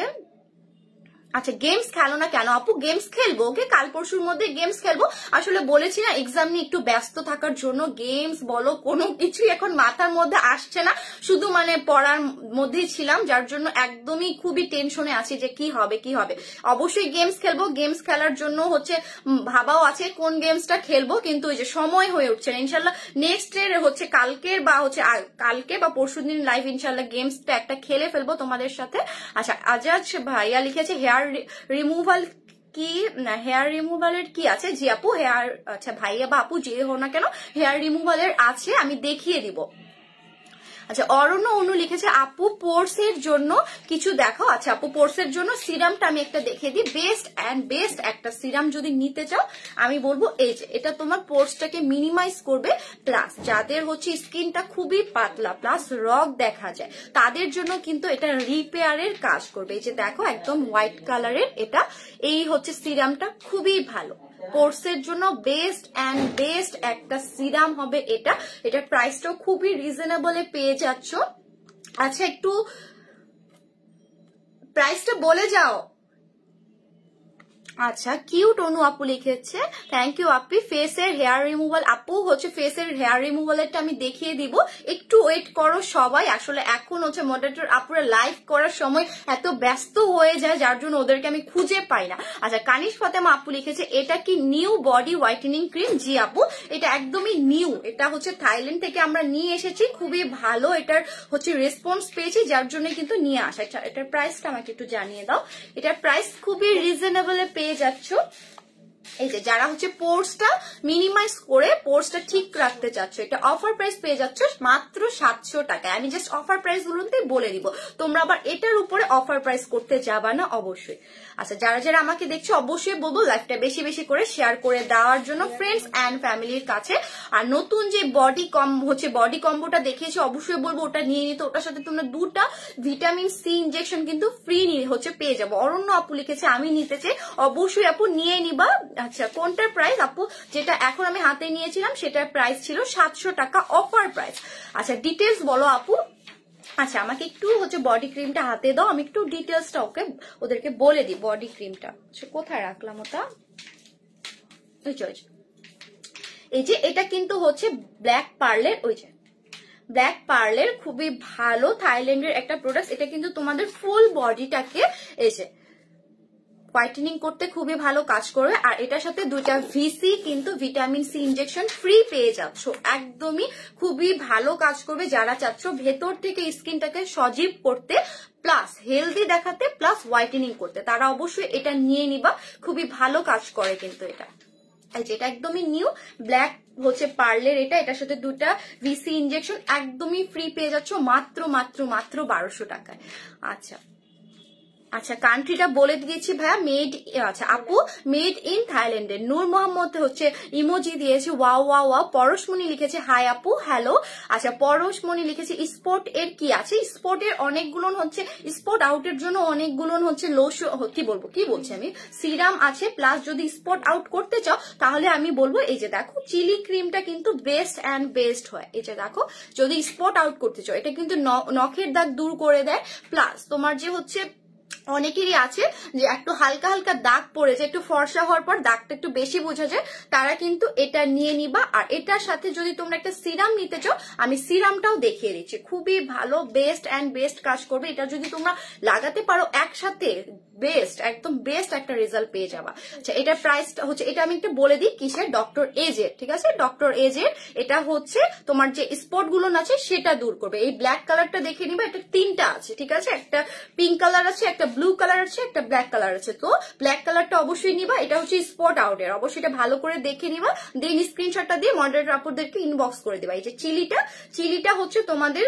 আচ্ছা গেমস খেলো না কেন আপু গেমস খেলবো ওকে কাল পরশুর মধ্যে গেমস খেলবো আসলে বলেছি না এক্সাম নিয়ে একটু ব্যস্ত থাকার জন্য গেমস বলো কোনো কিছুই এখন মাথার মধ্যে আসছে না শুধু মানে পড়ার মধ্যেই ছিলাম যার জন্য একদমই খুবই টেনশনে আছি যে কি হবে কি হবে অবশ্যই গেমস খেলবো গেমস খেলার জন্য হচ্ছে ভাবাও আছে কোন গেমসটা খেলবো কিন্তু ওই যে সময় হয়ে উঠছে না ইনশাল্লাহ নেক্সট ডে হচ্ছে কালকের বা হচ্ছে কালকে বা পরশু দিন লাইভ ইনশাল্লাহ গেমসটা একটা খেলে ফেলবো তোমাদের সাথে আচ্ছা আজাজ ভাইয়া লিখেছে হেয়ার হেয়ার রিমুভাল কি হেয়ার রিমুভালের কি আছে যে আপু হেয়ার আচ্ছা ভাইয়া বা আপু যে হো না কেন হেয়ার রিমুভালের আছে আমি দেখিয়ে দিব আচ্ছা অরণ্য অনু লিখেছে আপু পোর্স জন্য কিছু দেখো আচ্ছা আপু পোর্স জন্য সিরামটা আমি একটা দেখে দিই বেস্ট অ্যান্ড বেস্ট একটা সিরাম যদি নিতে চাও আমি বলবো এই যে এটা তোমার পোর্সটাকে মিনিমাইজ করবে প্লাস যাদের হচ্ছে স্কিনটা খুবই পাতলা প্লাস রক দেখা যায় তাদের জন্য কিন্তু এটা রিপেয়ারের কাজ করবে এই যে দেখো একদম হোয়াইট কালারের এটা এই হচ্ছে সিরামটা খুবই ভালো কোর্সের জন্য বেস্ট অ্যান্ড বেস্ট একটা সিরাম হবে এটা এটার প্রাইসটাও খুবই রিজনেবলে পেয়ে যাচ্ছ আচ্ছা একটু প্রাইসটা বলে যাও আচ্ছা কিউট অনু আপু লিখেছে থ্যাংক ইউ আপি ফেসের হেয়ার রিমুভাল আপু হচ্ছে ফেসের হেয়ার রিমুভালেরটা আমি দেখিয়ে দিব একটু ওয়েট করো সবাই আসলে এখন হচ্ছে মডারেটর আপুরা লাইভ করার সময় এত ব্যস্ত হয়ে যায় যার জন্য ওদেরকে আমি খুঁজে পাই না আচ্ছা কানিশ ফতেমা আপু লিখেছে এটা কি নিউ বডি হোয়াইটেনিং ক্রিম জি আপু এটা একদমই নিউ এটা হচ্ছে থাইল্যান্ড থেকে আমরা নিয়ে এসেছি খুবই ভালো এটার হচ্ছে রেসপন্স পেয়েছি যার জন্য কিন্তু নিয়ে আসা আচ্ছা, এটার প্রাইসটা আমাকে একটু জানিয়ে দাও এটার প্রাইস খুবই রিজনেবল পেয়ে পেয়ে যাচ্ছ এই যে যারা হচ্ছে পোর্সটা মিনিমাইজ করে পোর্সটা ঠিক রাখতে চাচ্ছ এটা অফার প্রাইস পেয়ে যাচ্ছ মাত্র সাতশো টাকায় আমি জাস্ট অফার প্রাইস গুলোতে বলে দিব তোমরা আবার এটার উপরে অফার প্রাইস করতে যাবা না অবশ্যই আচ্ছা যারা যারা আমাকে দেখছো অবশ্যই বলবো লাইফটা বেশি বেশি করে শেয়ার করে দেওয়ার জন্য ফ্রেন্ডস অ্যান্ড ফ্যামিলির কাছে আর নতুন যে বডি কম হচ্ছে বডি কম্বোটা দেখিয়েছি অবশ্যই বলবো ওটা নিয়ে নিতে ওটার সাথে তোমরা দুটা ভিটামিন সি ইনজেকশন কিন্তু ফ্রি হচ্ছে পেয়ে যাবো অরণ্য আপু লিখেছে আমি নিতে চাই অবশ্যই আপু নিয়ে নিবা আচ্ছা কোনটার প্রাইস আপু যেটা এখন আমি হাতে নিয়েছিলাম সেটার প্রাইস ছিল সাতশো টাকা অফার প্রাইস আচ্ছা ডিটেলস বলো আপু আচ্ছা আমাকে একটু হচ্ছে বডি ক্রিমটা হাতে দাও আমি একটু ডিটেলসটা ওকে ওদেরকে বলে দিই বডি ক্রিমটা কোথায় রাখলাম ওটা এই যে এটা কিন্তু হচ্ছে ব্ল্যাক পার্লের ওই যে ব্ল্যাক পার্লের খুবই ভালো থাইল্যান্ডের একটা প্রোডাক্ট এটা কিন্তু তোমাদের ফুল বডিটাকে এসে হোয়াইটেনিং করতে খুবই ভালো কাজ করবে আর এটার সাথে দুইটা ভিসি কিন্তু ভিটামিন সি ইনজেকশন ফ্রি পেয়ে যাচ্ছ একদমই খুবই ভালো কাজ করবে যারা চাচ্ছ ভেতর থেকে স্কিনটাকে সজীব করতে প্লাস হেলদি দেখাতে প্লাস হোয়াইটেনিং করতে তারা অবশ্যই এটা নিয়ে নিবা খুবই ভালো কাজ করে কিন্তু এটা যেটা একদমই নিউ ব্ল্যাক হচ্ছে পার্লের এটা এটার সাথে দুটা ভিসি ইনজেকশন একদমই ফ্রি পেয়ে যাচ্ছ মাত্র মাত্র মাত্র বারোশো টাকায় আচ্ছা আচ্ছা কান্ট্রিটা বলে দিয়েছি ভাইয়া মেড আচ্ছা আপু মেড ইন থাইল্যান্ডের নূর মোহাম্মদ হচ্ছে ইমোজি দিয়েছে ওয়াও ওয়াও ওয়া পরশমণি লিখেছে হাই আপু হ্যালো আচ্ছা পরশমণি লিখেছে স্পোর্ট এর কি আছে স্পোর্ট এর অনেকগুলো হচ্ছে স্পোর্ট আউটের জন্য অনেকগুলো হচ্ছে লোস কি বলবো কি বলছি আমি সিরাম আছে প্লাস যদি স্পোর্ট আউট করতে চাও তাহলে আমি বলবো এই যে দেখো চিলি ক্রিমটা কিন্তু বেস্ট অ্যান্ড বেস্ট হয় এই যে দেখো যদি স্পোর্ট আউট করতে চাও এটা কিন্তু নখের দাগ দূর করে দেয় প্লাস তোমার যে হচ্ছে অনেকেরই আছে যে একটু হালকা হালকা দাগ পড়েছে একটু ফর্সা হওয়ার পর দাগটা একটু বেশি বোঝা যায় তারা কিন্তু এটা নিয়ে নিবা আর এটার সাথে যদি তোমরা একটা সিরাম নিতে চাও আমি সিরামটাও দেখিয়ে দিচ্ছি খুবই ভালো বেস্ট অ্যান্ড বেস্ট কাজ করবে এটা যদি তোমরা লাগাতে পারো একসাথে বেস্ট একদম বেস্ট একটা রেজাল্ট পেয়ে যাবা আচ্ছা এটা প্রাইস হচ্ছে এটা আমি একটু বলে দিই কিসের ডক্টর এজের ঠিক আছে ডক্টর এজের এটা হচ্ছে তোমার যে স্পট গুলো আছে সেটা দূর করবে এই ব্ল্যাক কালারটা দেখে নিবে এটা তিনটা আছে ঠিক আছে একটা পিঙ্ক কালার আছে একটা ব্লু কালার আছে একটা ব্ল্যাক কালার আছে তো ব্ল্যাক কালারটা অবশ্যই নিবা এটা হচ্ছে স্পট আউটের অবশ্যই এটা ভালো করে দেখে নিবা দেন স্ক্রিনশটটা দিয়ে মডারেটর আপুদেরকে ইনবক্স করে দেবা এই যে চিলিটা চিলিটা হচ্ছে তোমাদের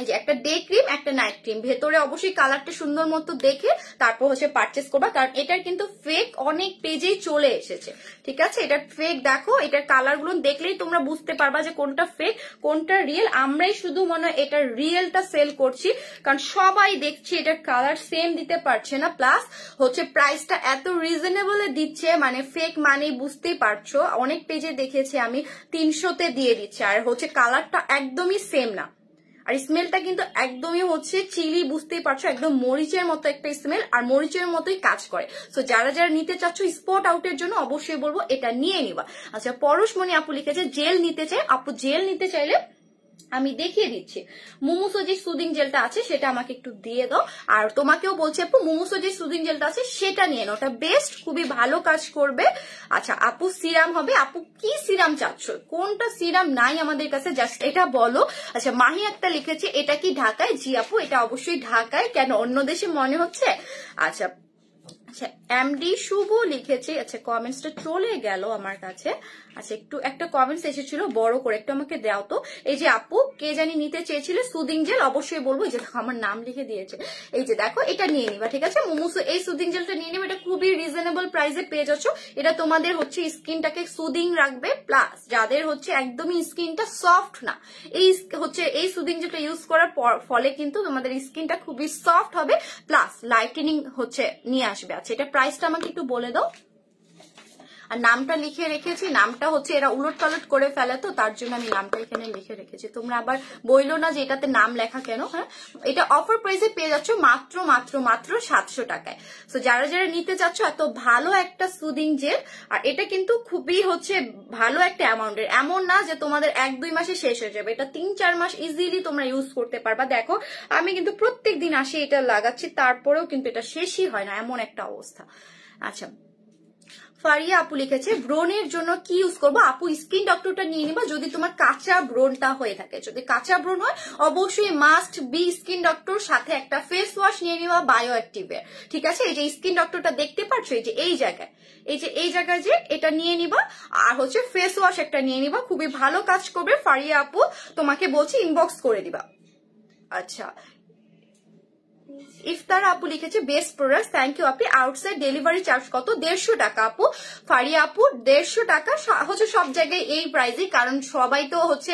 এই যে একটা ডে ক্রিম একটা নাইট ক্রিম ভেতরে অবশ্যই কালারটা সুন্দর মতো দেখে তারপর হচ্ছে পারচেস করবা কারণ এটার কিন্তু ফেক অনেক পেজেই চলে এসেছে ঠিক আছে এটার ফেক দেখো এটার কালারগুলো দেখলেই তোমরা বুঝতে পারবা যে কোনটা ফেক কোনটা রিয়েল আমরাই শুধু মনে হয় এটার রিয়েলটা সেল করছি কারণ সবাই দেখছি এটার কালার সেম দিতে পারছে না প্লাস হচ্ছে প্রাইসটা এত রিজনেবলে দিচ্ছে মানে ফেক মানে বুঝতেই পারছো অনেক পেজে দেখেছি আমি তিনশোতে দিয়ে দিচ্ছে আর হচ্ছে কালারটা একদমই সেম না আর স্মেলটা কিন্তু একদমই হচ্ছে চিলি বুঝতেই পারছো একদম মরিচের মতো একটা স্মেল আর মরিচের মতোই কাজ করে সো যারা যারা নিতে চাচ্ছ স্পট আউটের জন্য অবশ্যই বলবো এটা নিয়ে নিবা আচ্ছা পরশমণি আপু লিখেছে জেল নিতে চাই আপু জেল নিতে চাইলে আমি দেখিয়ে দিচ্ছি মুমুসো যে সুদিং জেলটা আছে সেটা আমাকে একটু দিয়ে দাও আর তোমাকেও বলছে আপু মুমুসো যে সুদিং জেলটা আছে সেটা নিয়ে নাও ওটা বেস্ট খুবই ভালো কাজ করবে আচ্ছা আপু সিরাম হবে আপু কি সিরাম চাচ্ছ কোনটা সিরাম নাই আমাদের কাছে জাস্ট এটা বলো আচ্ছা মাহি একটা লিখেছে এটা কি ঢাকায় জি আপু এটা অবশ্যই ঢাকায় কেন অন্য দেশে মনে হচ্ছে আচ্ছা আচ্ছা এমডি শুভ লিখেছে আচ্ছা কমেন্টসটা চলে গেল আমার কাছে আচ্ছা একটু একটা কমেন্টস এসেছিল বড় করে একটু আমাকে দাও তো এই যে আপু কে জানি নিতে চেয়েছিল সুদিং জেল অবশ্যই বলবো এই যে আমার নাম লিখে দিয়েছে এই যে দেখো এটা নিয়ে নিবা ঠিক আছে মোমোস এই সুদিং জেলটা নিয়ে নিবে এটা খুবই রিজনেবল প্রাইসে পেয়ে যাচ্ছ এটা তোমাদের হচ্ছে স্কিনটাকে সুদিং রাখবে প্লাস যাদের হচ্ছে একদমই স্কিনটা সফট না এই হচ্ছে এই সুদিং জেলটা ইউজ করার ফলে কিন্তু তোমাদের স্কিনটা খুবই সফট হবে প্লাস লাইটেনিং হচ্ছে নিয়ে আসবে আচ্ছা এটা প্রাইসটা আমাকে একটু বলে দাও আর নামটা লিখে রেখেছি নামটা হচ্ছে এরা উলট পালট করে ফেলে তো তার জন্য আমি নামটা এখানে লিখে রেখেছি তোমরা আবার বইলো না যে এটাতে নাম লেখা কেন হ্যাঁ এটা অফার প্রাইসে পেয়ে যাচ্ছ মাত্র মাত্র মাত্র সাতশো টাকায় তো যারা যারা নিতে চাচ্ছ এত ভালো একটা সুদিং জেল আর এটা কিন্তু খুবই হচ্ছে ভালো একটা অ্যামাউন্টের এমন না যে তোমাদের এক দুই মাসে শেষ হয়ে যাবে এটা তিন চার মাস ইজিলি তোমরা ইউজ করতে পারবা দেখো আমি কিন্তু প্রত্যেক দিন আসি এটা লাগাচ্ছি তারপরেও কিন্তু এটা শেষই হয় না এমন একটা অবস্থা আচ্ছা ফারিয়া আপু লিখেছে ব্রোনের জন্য কি ইউজ করবো আপু স্কিন ডক্টরটা নিয়ে নিবা যদি তোমার কাঁচা ব্রোনটা হয়ে থাকে যদি কাঁচা ব্রোন হয় অবশ্যই মাস্ট বি স্কিন ডক্টর সাথে একটা ফেস ওয়াশ নিয়ে নিবা বায়ো অ্যাক্টিভের ঠিক আছে এই যে স্কিন ডক্টরটা দেখতে পাচ্ছ এই যে এই জায়গায় এই যে এই জায়গায় যে এটা নিয়ে নিবা আর হচ্ছে ফেস ওয়াশ একটা নিয়ে নিবা খুবই ভালো কাজ করবে ফারিয়া আপু তোমাকে বলছি ইনবক্স করে দিবা আচ্ছা ইফতার আপু লিখেছে বেস্ট প্রোডাক্ট থ্যাংক ইউ আপনি আউটসাইড ডেলিভারি চার্জ কত দেড়শো টাকা আপু ফারিয়া আপু দেড়শো টাকা হচ্ছে সব জায়গায় এই প্রাইজে কারণ সবাই তো হচ্ছে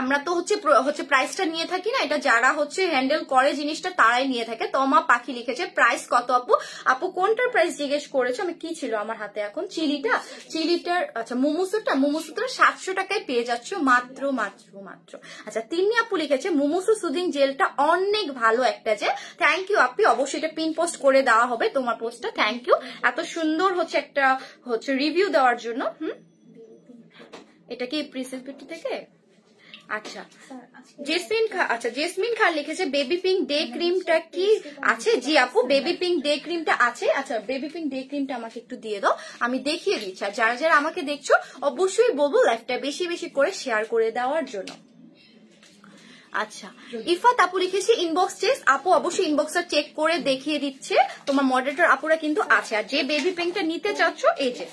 আমরা তো হচ্ছে হচ্ছে প্রাইসটা নিয়ে থাকি না এটা যারা হচ্ছে হ্যান্ডেল করে জিনিসটা তারাই নিয়ে থাকে তমা পাখি লিখেছে প্রাইস কত আপু আপু কোনটার প্রাইস জিজ্ঞেস করেছে আমি কি ছিল আমার হাতে এখন চিলিটা চিলিটার আচ্ছা মোমোসুটা মোমোসুটা সাতশো টাকায় পেয়ে যাচ্ছ মাত্র মাত্র মাত্র আচ্ছা তিনি আপু লিখেছে মোমোসু সুদিং জেলটা অনেক ভালো একটা যে থ্যাংক ইউ আপনি অবশ্যই এটা পিন পোস্ট করে দেওয়া হবে তোমার পোস্টটা থ্যাংক ইউ এত সুন্দর হচ্ছে একটা হচ্ছে রিভিউ দেওয়ার জন্য হুম এটা কি প্রিসিপিটি থেকে আচ্ছা জেসমিন খা আচ্ছা জেসমিন খা লিখেছে বেবি পিঙ্ক ডে ক্রিমটা কি আছে জি আপু বেবি পিঙ্ক ডে ক্রিমটা আছে আচ্ছা বেবি পিঙ্ক ডে ক্রিমটা আমাকে একটু দিয়ে দাও আমি দেখিয়ে দিচ্ছি আর যারা যারা আমাকে দেখছো অবশ্যই বলবো লাইফটা বেশি বেশি করে শেয়ার করে দেওয়ার জন্য আচ্ছা ইফাত আপু লিখেছে ইনবক্স চেস আপু অবশ্যই ইনবক্সটা চেক করে দেখিয়ে দিচ্ছে তোমার মডেলটার আপুরা কিন্তু আছে আর যে বেবি পিঙ্কটা নিতে চাচ্ছ এই যে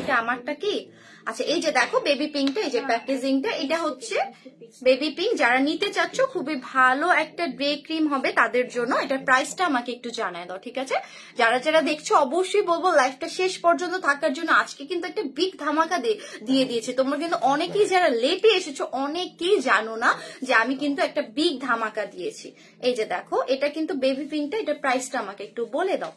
এটা আমারটা কি আচ্ছা এই যে দেখো বেবি পিঙ্কটা এই যে প্যাকেজিংটা এটা হচ্ছে বেবি পিঙ্ক যারা নিতে চাচ্ছ খুবই ভালো একটা ডে ক্রিম হবে তাদের জন্য এটার প্রাইসটা আমাকে একটু জানায় দাও ঠিক আছে যারা যারা দেখছো অবশ্যই বলবো লাইফটা শেষ পর্যন্ত থাকার জন্য আজকে কিন্তু একটা বিগ ধামাকা দিয়ে দিয়েছে তোমরা কিন্তু অনেকেই যারা লেটে এসেছো অনেকেই জানো না যে আমি কিন্তু একটা বিগ ধামাকা দিয়েছি এই যে দেখো এটা কিন্তু বেবি পিঙ্কটা এটার প্রাইসটা আমাকে একটু বলে দাও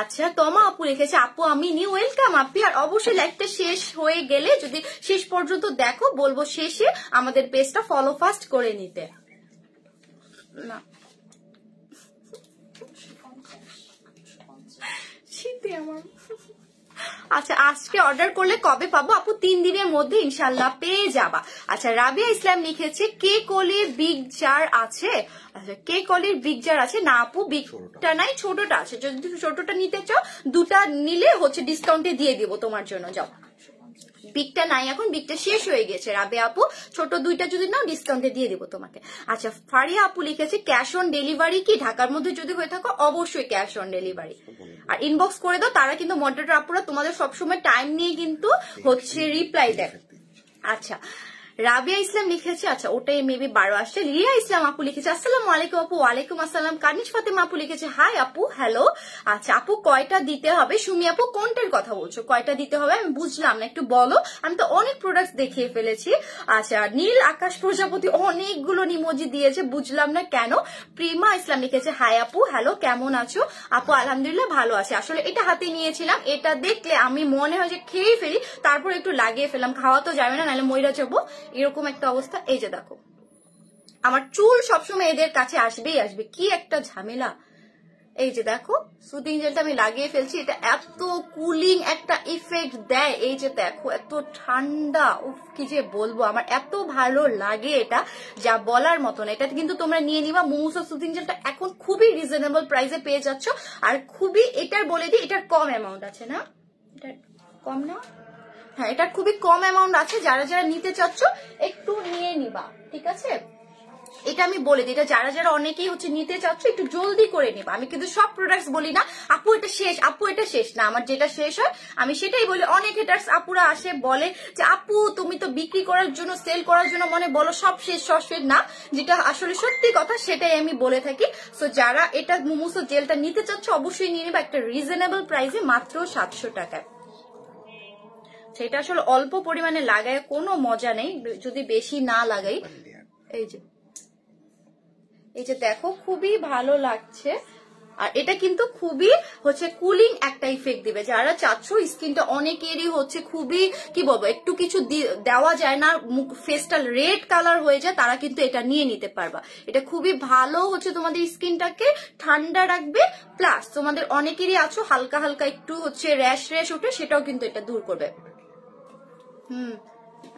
আচ্ছা তমা আপু রেখেছে আপু আমি নিউ ওয়েলকাম আপনি আর অবশ্যই লাইফটা শেষ হয়ে গেলে যদি শেষ পর্যন্ত দেখো বলবো শেষে আমাদের পেজটা ফলো ফাস্ট করে নিতে না শীতে আমার আচ্ছা আজকে অর্ডার করলে কবে পাবো আপু তিন দিনের মধ্যে ইনশাল্লাহ পেয়ে যাবা আচ্ছা রাবিয়া ইসলাম লিখেছে কে কলি বিগ জার আছে আচ্ছা কে কলির বিগ জার আছে না আপু বিগটা নাই ছোটটা আছে যদি ছোটটা নিতে চাও দুটা নিলে হচ্ছে ডিসকাউন্টে দিয়ে দিব তোমার জন্য যাও বিগটা নাই এখন বিগটা শেষ হয়ে গেছে রাবে আপু ছোট দুইটা যদি নাও ডিসকাউন্টে দিয়ে দেবো তোমাকে আচ্ছা ফারিয়া আপু লিখেছে ক্যাশ অন ডেলিভারি কি ঢাকার মধ্যে যদি হয়ে থাকো অবশ্যই ক্যাশ অন ডেলিভারি আর ইনবক্স করে দাও তারা কিন্তু মডারেটর আপুরা তোমাদের সবসময় টাইম নিয়ে কিন্তু হচ্ছে রিপ্লাই দেয় আচ্ছা রাবিয়া ইসলাম লিখেছে আচ্ছা ওটাই মেবি বারো আসছে রিয়া ইসলাম আপু লিখেছে আসসালাম আলাইকুম আপু ওয়ালাইকুম আসসালাম কানিজ ফাতেমা আপু লিখেছে হাই আপু হ্যালো আচ্ছা আপু কয়টা দিতে হবে সুমি আপু কোনটার কথা বলছো কয়টা দিতে হবে আমি বুঝলাম না একটু বলো আমি তো অনেক প্রোডাক্ট দেখিয়ে ফেলেছি আচ্ছা নীল আকাশ প্রজাপতি অনেকগুলো নিমজি দিয়েছে বুঝলাম না কেন প্রিমা ইসলাম লিখেছে হাই আপু হ্যালো কেমন আছো আপু আলহামদুলিল্লাহ ভালো আছে আসলে এটা হাতে নিয়েছিলাম এটা দেখলে আমি মনে হয় যে খেয়ে ফেলি তারপর একটু লাগিয়ে ফেলাম খাওয়া তো যাবে না নাহলে ময়রা যাবো এরকম একটা অবস্থা এই যে দেখো আমার চুল সবসময় এদের কাছে আসবেই আসবে কি একটা ঝামেলা এই যে দেখো সুতিং জেলটা আমি লাগিয়ে ফেলছি এটা এত কুলিং একটা ইফেক্ট দেয় এই যে দেখো এত ঠান্ডা উফ কি যে বলবো আমার এত ভালো লাগে এটা যা বলার মতন এটা কিন্তু তোমরা নিয়ে নিবা মোমোসো সুতিং জেলটা এখন খুবই রিজনেবল প্রাইসে পেয়ে যাচ্ছ আর খুবই এটার বলে দিই এটার কম অ্যামাউন্ট আছে না এটার কম না হ্যাঁ এটা খুবই কম অ্যামাউন্ট আছে যারা যারা নিতে চাচ্ছ একটু নিয়ে নিবা ঠিক আছে এটা আমি বলে দিই এটা যারা যারা অনেকেই হচ্ছে নিতে চাচ্ছ একটু জলদি করে নিবা আমি কিন্তু সব প্রোডাক্টস বলি না আপু এটা শেষ আপু এটা শেষ না আমার যেটা শেষ হয় আমি সেটাই বলি অনেক হেটার্স আপুরা আসে বলে যে আপু তুমি তো বিক্রি করার জন্য সেল করার জন্য মনে বলো সব শেষ সব শেষ না যেটা আসলে সত্যি কথা সেটাই আমি বলে থাকি সো যারা এটা মুমুসো জেলটা নিতে চাচ্ছ অবশ্যই নিয়ে নিবা একটা রিজনেবল প্রাইসে মাত্র সাতশো টাকায় সেটা আসলে অল্প পরিমাণে লাগায় কোনো মজা নেই যদি বেশি না লাগাই এই যে এই যে দেখো খুবই ভালো লাগছে আর এটা কিন্তু খুবই হচ্ছে কুলিং একটা ইফেক্ট দিবে যারা চাচ্ছ স্কিনটা অনেকেরই হচ্ছে খুবই কি বলবো একটু কিছু দেওয়া যায় না মুখ ফেসটা রেড কালার হয়ে যায় তারা কিন্তু এটা নিয়ে নিতে পারবা এটা খুবই ভালো হচ্ছে তোমাদের স্কিনটাকে ঠান্ডা রাখবে প্লাস তোমাদের অনেকেরই আছো হালকা হালকা একটু হচ্ছে র্যাশ র্যাশ উঠে সেটাও কিন্তু এটা দূর করবে হুম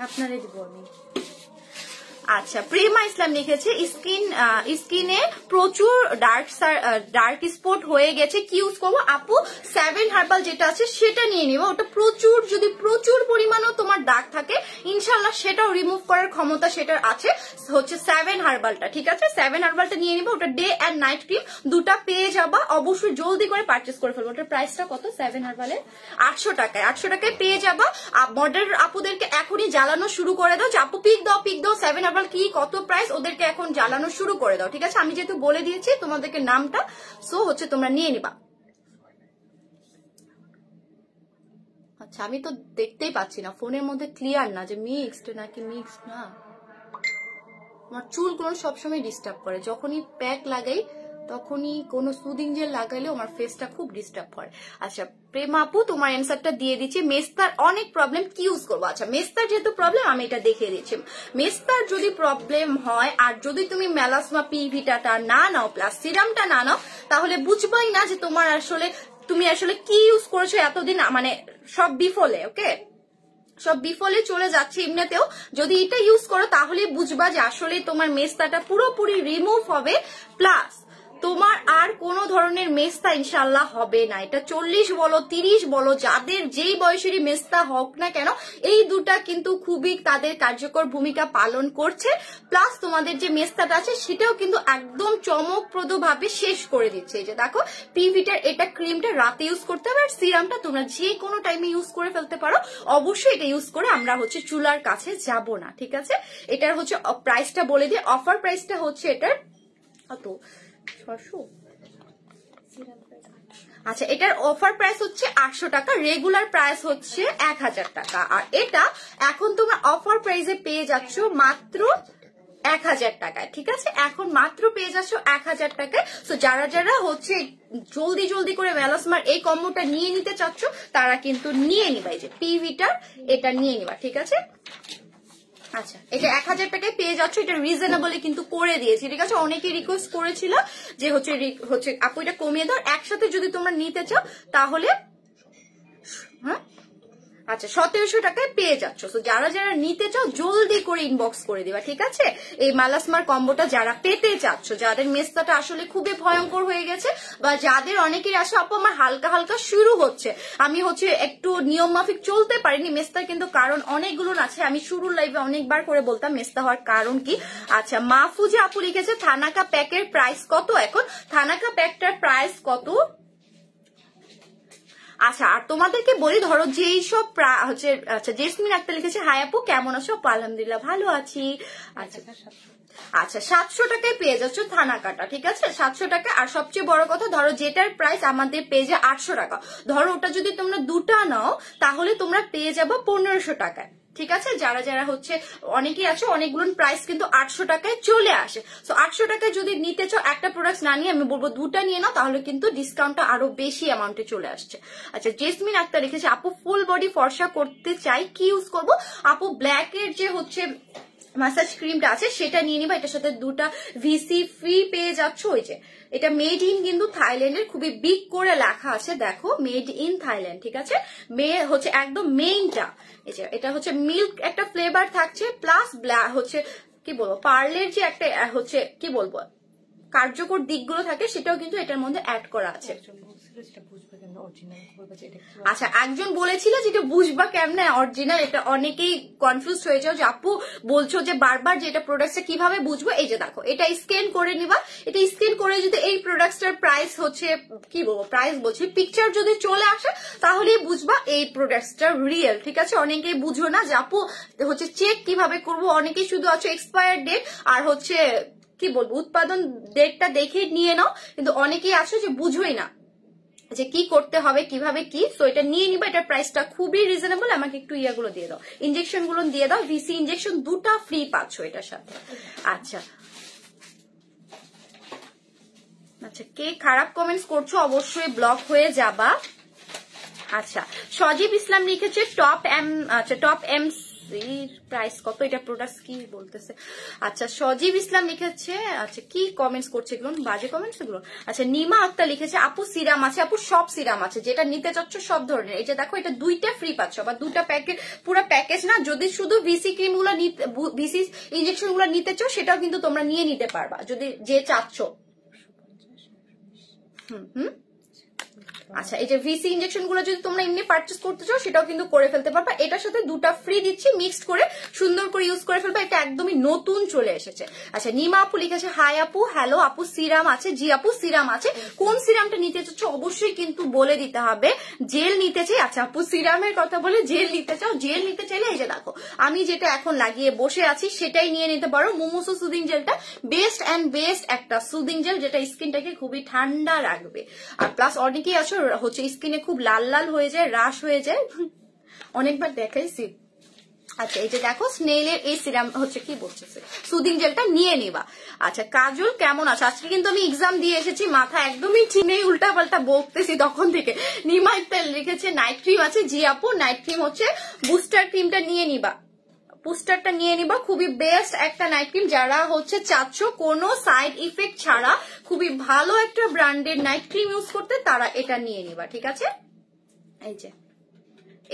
আপনারই দিব আমি আচ্ছা প্রেমা ইসলাম লিখেছে স্কিন স্কিনে প্রচুর ডার্ক ডার্ক স্পট হয়ে গেছে কি ইউজ করবো আপু সেভেন হার্বাল যেটা আছে সেটা নিয়ে নিব ওটা প্রচুর যদি প্রচুর পরিমাণও তোমার ডাক থাকে ইনশাল্লাহ সেটাও রিমুভ করার ক্ষমতা সেটার আছে হচ্ছে সেভেন হার্বালটা ঠিক আছে সেভেন হার্বালটা নিয়ে নিবো ওটা ডে অ্যান্ড নাইট ক্রিম দুটা পেয়ে যাবা অবশ্যই জলদি করে পার্চেস করে ফেলবো ওটার প্রাইসটা কত সেভেন হার্বালের আটশো টাকায় আটশো টাকায় পেয়ে যাবা মডার আপুদেরকে এখনই জ্বালানো শুরু করে দাও যে আপু পিক দাও পিক দাও সেভেন হার্বাল রিচার্জেবল কি কত প্রাইস ওদেরকে এখন জানানো শুরু করে দাও ঠিক আছে আমি যেহেতু বলে দিয়েছি তোমাদেরকে নামটা সো হচ্ছে তোমরা নিয়ে নিবা আচ্ছা আমি তো দেখতেই পাচ্ছি না ফোনের মধ্যে ক্লিয়ার না যে মিক্সড নাকি মিক্সড না আমার চুলগুলো সবসময় ডিস্টার্ব করে যখনই প্যাক লাগাই তখনই কোনো সুদিং জেল লাগালেও আমার ফেসটা খুব ডিস্টার্ব হয় আচ্ছা প্রেম আপু তোমার অ্যান্সারটা দিয়ে দিচ্ছি মেস্তার অনেক প্রবলেম কি ইউজ করবো আচ্ছা মেস্তার যেহেতু প্রবলেম আমি এটা দেখিয়ে দিচ্ছি মেস্তার যদি প্রবলেম হয় আর যদি তুমি মেলাসমা পিভিটাটা না নাও প্লাস সিরামটা না নাও তাহলে বুঝবাই না যে তোমার আসলে তুমি আসলে কি ইউজ করেছো এতদিন মানে সব বিফলে ওকে সব বিফলে চলে যাচ্ছে এমনিতেও যদি এটা ইউজ করো তাহলে বুঝবা যে আসলে তোমার মেস্তাটা পুরোপুরি রিমুভ হবে প্লাস তোমার আর কোনো ধরনের মেস্তা ইনশাল্লাহ হবে না এটা চল্লিশ বলো তিরিশ বলো যাদের যেই বয়সেরই মেস্তা হোক না কেন এই দুটা কিন্তু খুবই তাদের কার্যকর ভূমিকা পালন করছে প্লাস তোমাদের যে মেস্তাটা আছে সেটাও কিন্তু একদম চমকপ্রদভাবে শেষ করে দিচ্ছে এই যে দেখো পিভিটার এটা ক্রিমটা রাতে ইউজ করতে হবে আর সিরামটা তোমরা যে কোনো টাইমে ইউজ করে ফেলতে পারো অবশ্যই এটা ইউজ করে আমরা হচ্ছে চুলার কাছে যাব না ঠিক আছে এটার হচ্ছে প্রাইসটা বলে দিয়ে অফার প্রাইসটা হচ্ছে এটার অত ছশো আচ্ছা এটার অফার প্রাইস হচ্ছে আটশো টাকা রেগুলার প্রাইস হচ্ছে এক হাজার টাকা আর এটা এখন তোমরা অফার প্রাইসে পেয়ে যাচ্ছ মাত্র এক হাজার টাকায় ঠিক আছে এখন মাত্র পেয়ে যাচ্ছ এক হাজার টাকায় তো যারা যারা হচ্ছে জলদি জলদি করে ভ্যালাসমার এই কম্বোটা নিয়ে নিতে চাচ্ছ তারা কিন্তু নিয়ে নিবা এই যে টিভিটার এটা নিয়ে নিবা ঠিক আছে আচ্ছা এটা এক হাজার টাকায় পেয়ে যাচ্ছ এটা রিজনেবলি কিন্তু করে দিয়েছি ঠিক আছে অনেকে রিকোয়েস্ট করেছিল যে হচ্ছে হচ্ছে আপু এটা কমিয়ে দাও একসাথে যদি তোমরা নিতে চাও তাহলে হ্যাঁ আচ্ছা সতেরোশো টাকায় পেয়ে যাচ্ছ তো যারা যারা নিতে চাও জলদি করে ইনবক্স করে দেবা ঠিক আছে এই মালাসমার কম্বোটা যারা পেতে চাচ্ছ যাদের মেস্তাটা আসলে খুবই ভয়ঙ্কর হয়ে গেছে বা যাদের অনেকের আসে আপু আমার হালকা হালকা শুরু হচ্ছে আমি হচ্ছে একটু নিয়ম মাফিক চলতে পারিনি মেস্তার কিন্তু কারণ অনেকগুলো আছে আমি শুরুর লাইভে অনেকবার করে বলতাম মেস্তা হওয়ার কারণ কি আচ্ছা মাহফুজা আপু লিখেছে থানাকা প্যাকের প্রাইস কত এখন থানাকা প্যাকটার প্রাইস কত আচ্ছা আর তোমাদেরকে বলি ধরো যেই সব হচ্ছে আচ্ছা জেসমিন একটা লিখেছে হাই আপু কেমন আছো আলহামদুলিল্লাহ ভালো আছি আচ্ছা আচ্ছা সাতশো টাকায় পেয়ে যাচ্ছ থানা কাটা ঠিক আছে সাতশো টাকা আর সবচেয়ে বড় কথা ধরো যেটার প্রাইস আমাদের পেয়ে যায় আটশো টাকা ধরো ওটা যদি তোমরা দুটা নাও তাহলে তোমরা পেয়ে যাবো পনেরোশো টাকায় ঠিক আছে যারা যারা হচ্ছে অনেকেই আছে অনেকগুলো প্রাইস কিন্তু আটশো টাকায় চলে আসে তো আটশো টাকায় যদি নিতে চাও একটা প্রোডাক্ট না নিয়ে আমি বলবো দুটা নিয়ে নাও তাহলে কিন্তু ডিসকাউন্টটা আরো বেশি অ্যামাউন্টে চলে আসছে আচ্ছা জেসমিন একটা রেখেছে আপু ফুল বডি ফর্সা করতে চাই কি ইউজ করব আপু ব্ল্যাক এর যে হচ্ছে মাসাজ ক্রিমটা আছে সেটা নিয়ে নিবা এটার সাথে দুটা ভিসি ফ্রি পেয়ে যাচ্ছ ওই যে এটা মেড ইন কিন্তু থাইল্যান্ডের খুবই বিগ করে লেখা আছে দেখো মেড ইন থাইল্যান্ড ঠিক আছে হচ্ছে একদম মেইনটা এটা হচ্ছে মিল্ক একটা ফ্লেভার থাকছে প্লাস হচ্ছে কি বলবো পার্লের যে একটা হচ্ছে কি বলবো কার্যকর দিকগুলো থাকে সেটাও কিন্তু এটার মধ্যে অ্যাড করা আছে বলেছিল সেটা বুঝবে আচ্ছা, যে এটা আচ্ছা একজন বলেছিল যেটা বুঝবা কেমনে অরিজিনাল এটা অনেকেই কনফিউজ হয়ে যাও যে আপু বলছো যে বারবার যে এটা প্রোডাক্টটা কিভাবে বুঝবো এই যে দেখো এটা স্ক্যান করে নিবা এটা স্ক্যান করে যদি এই প্রোডাক্টটার প্রাইস হচ্ছে কি বলবো প্রাইস বলছি পিকচার যদি চলে আসে তাহলেই বুঝবা এই প্রোডাক্টটা রিয়েল ঠিক আছে অনেকেই বুঝো না যে আপু হচ্ছে চেক কিভাবে করব অনেকেই শুধু আছে এক্সপায়ার ডেট আর হচ্ছে কি বলবো উৎপাদন ডেটটা দেখে নিয়ে নাও কিন্তু অনেকেই আছো যে বুঝোই না যে কি করতে হবে কিভাবে কি সো এটা নিয়ে নিবা এটার প্রাইসটা খুবই রিজনেবল আমাকে একটু ইয়েগুলো দিয়ে দাও ইঞ্জেকশন গুলো দিয়ে দাও ভিসি ইঞ্জেকশন দুটা ফ্রি পাচ্ছ এটার সাথে আচ্ছা আচ্ছা কে খারাপ কমেন্টস করছো অবশ্যই ব্লক হয়ে যাবা আচ্ছা সজীব ইসলাম লিখেছে টপ এম আচ্ছা টপ এমস প্রাইস কত এটা প্রোডাক্ট কি বলতেছে আচ্ছা সজীব ইসলাম লিখেছে আচ্ছা কি কমেন্টস করছে বাজে কমেন্টস এগুলো আচ্ছা নিমা লিখেছে আপু সিরাম আছে আপু সব সিরাম আছে যেটা নিতে চাচ্ছ সব ধরনের যে দেখো এটা দুইটা ফ্রি পাচ্ছ বা দুটা পুরো প্যাকেজ না যদি শুধু ভিসি ক্রিম গুলো ভিসি ইঞ্জেকশন গুলো নিতে চাও সেটাও কিন্তু তোমরা নিয়ে নিতে পারবা যদি যে চাচ্ছ হুম হুম আচ্ছা এই যে ভিসি ইঞ্জেকশন গুলো যদি তোমরা এমনি পার্চেস করতে চাও সেটাও কিন্তু করে ফেলতে পারবা এটার সাথে দুটা ফ্রি দিচ্ছি মিক্সড করে সুন্দর করে ইউজ করে ফেলবা এটা একদমই নতুন চলে এসেছে আচ্ছা নিমা আপু লিখেছে হাই আপু হ্যালো আপু সিরাম আছে জি আপু সিরাম আছে কোন সিরামটা নিতে চাচ্ছ অবশ্যই কিন্তু বলে দিতে হবে জেল নিতে চাই আচ্ছা আপু সিরামের কথা বলে জেল নিতে চাও জেল নিতে চাইলে এই যে দেখো আমি যেটা এখন লাগিয়ে বসে আছি সেটাই নিয়ে নিতে পারো মোমোসো সুদিং জেলটা বেস্ট অ্যান্ড বেস্ট একটা সুদিং জেল যেটা স্কিনটাকে খুবই ঠান্ডা রাখবে আর প্লাস অনেকেই আছো হচ্ছে স্কিনে খুব লাল লাল হয়ে যায় রাশ হয়ে যায় অনেকবার দেখাইছি আচ্ছা এই যে দেখো স্নেলের এই সিরাম হচ্ছে কি বলছে সুদিং জেলটা নিয়ে নিবা আচ্ছা কাজল কেমন আছে আজকে কিন্তু আমি এক্সাম দিয়ে এসেছি মাথা একদমই ঠিক নেই উল্টা পাল্টা বকতেছি তখন থেকে নিমাই তেল লিখেছে নাইট ক্রিম আছে জি নাইট ক্রিম হচ্ছে বুস্টার ক্রিমটা নিয়ে নিবা পোস্টারটা নিয়ে নিবা খুবই বেস্ট একটা নাইট ক্রিম যারা হচ্ছে চাচ্ছ কোনো সাইড ইফেক্ট ছাড়া খুবই ভালো একটা ব্র্যান্ডের নাইট ক্রিম ইউজ করতে তারা এটা নিয়ে নিবা ঠিক আছে এই যে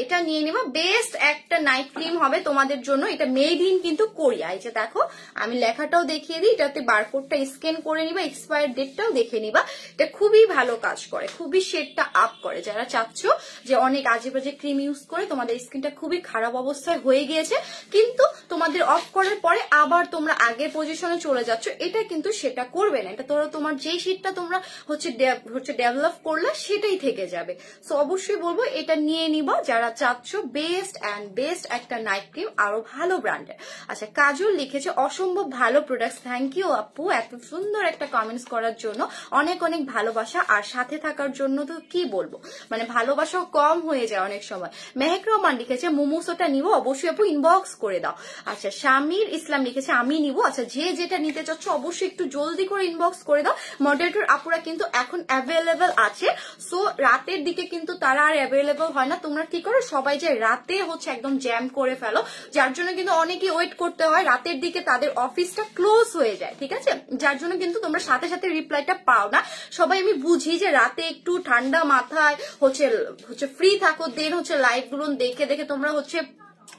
এটা নিয়ে নেবো বেস্ট একটা নাইট ক্রিম হবে তোমাদের জন্য এটা মেড ইন কিন্তু কোরিয়া এই যে দেখো আমি লেখাটাও দেখিয়ে দিই এটাতে বারকোডটা স্ক্যান করে নিবা এক্সপায়ার ডেটটাও দেখে নিবা এটা খুবই ভালো কাজ করে খুবই শেডটা আপ করে যারা চাচ্ছ যে অনেক আজে বাজে ক্রিম ইউজ করে তোমাদের স্কিনটা খুবই খারাপ অবস্থায় হয়ে গিয়েছে কিন্তু তোমাদের অফ করার পরে আবার তোমরা আগের পজিশনে চলে যাচ্ছ এটা কিন্তু সেটা করবে না এটা ধরো তোমার যেই শেডটা তোমরা হচ্ছে হচ্ছে ডেভেলপ করলা সেটাই থেকে যাবে সো অবশ্যই বলবো এটা নিয়ে নিবা যারা আপনারা চাচ্ছ বেস্ট অ্যান্ড বেস্ট একটা নাইট ক্রিম আরো ভালো ব্র্যান্ডের আচ্ছা কাজল লিখেছে অসম্ভব ভালো প্রোডাক্ট থ্যাংক ইউ আপু এত সুন্দর একটা কমেন্টস করার জন্য অনেক অনেক ভালোবাসা আর সাথে থাকার জন্য তো কি বলবো মানে ভালোবাসাও কম হয়ে যায় অনেক সময় মেহেক রহমান লিখেছে মোমোসোটা নিব অবশ্যই আপু ইনবক্স করে দাও আচ্ছা শামির ইসলাম লিখেছে আমি নিব আচ্ছা যে যেটা নিতে চাচ্ছ অবশ্যই একটু জলদি করে ইনবক্স করে দাও মডেলটার আপুরা কিন্তু এখন অ্যাভেলেবেল আছে সো রাতের দিকে কিন্তু তারা আর অ্যাভেলেবেল হয় না তোমরা কি করো করো সবাই যে রাতে হচ্ছে একদম জ্যাম করে ফেলো যার জন্য কিন্তু অনেকেই ওয়েট করতে হয় রাতের দিকে তাদের অফিসটা ক্লোজ হয়ে যায় ঠিক আছে যার জন্য কিন্তু তোমরা সাথে সাথে রিপ্লাইটা পাও না সবাই আমি বুঝি যে রাতে একটু ঠান্ডা মাথায় হচ্ছে হচ্ছে ফ্রি থাকো দেন হচ্ছে লাইভ গুলো দেখে দেখে তোমরা হচ্ছে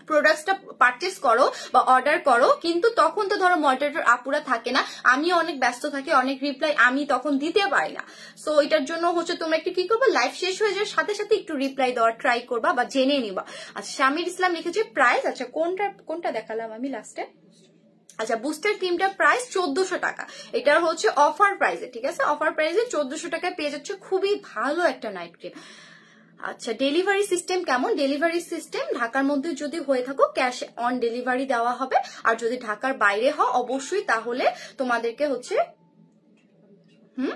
প্রোডাক্টসটা পারচেস করো বা অর্ডার করো কিন্তু তখন তো ধরো মডারেটর আপুরা থাকে না আমি অনেক ব্যস্ত থাকি অনেক রিপ্লাই আমি তখন দিতে পারি না সো এটার জন্য হচ্ছে তোমরা একটু কি করবো লাইভ শেষ হয়ে যাওয়ার সাথে সাথে একটু রিপ্লাই দেওয়ার ট্রাই করবা বা জেনে নিবা আচ্ছা স্বামীর ইসলাম লিখেছে প্রাইস আচ্ছা কোনটা কোনটা দেখালাম আমি লাস্টে আচ্ছা বুস্টার ক্রিমটার প্রাইস চোদ্দশো টাকা এটা হচ্ছে অফার প্রাইসে ঠিক আছে অফার প্রাইসে চোদ্দশো টাকায় পেয়ে যাচ্ছে খুবই ভালো একটা নাইট ক্রিম আচ্ছা ডেলিভারি সিস্টেম কেমন ডেলিভারি সিস্টেম ঢাকার মধ্যে যদি হয়ে থাকো ক্যাশ অন ডেলিভারি দেওয়া হবে আর যদি ঢাকার বাইরে হও অবশ্যই তাহলে তোমাদেরকে হচ্ছে হুম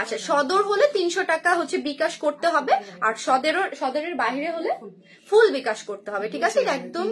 আচ্ছা সদর হলে তিনশো টাকা হচ্ছে বিকাশ করতে হবে আর সদের সদরের বাইরে হলে ফুল বিকাশ করতে হবে ঠিক আছে একদম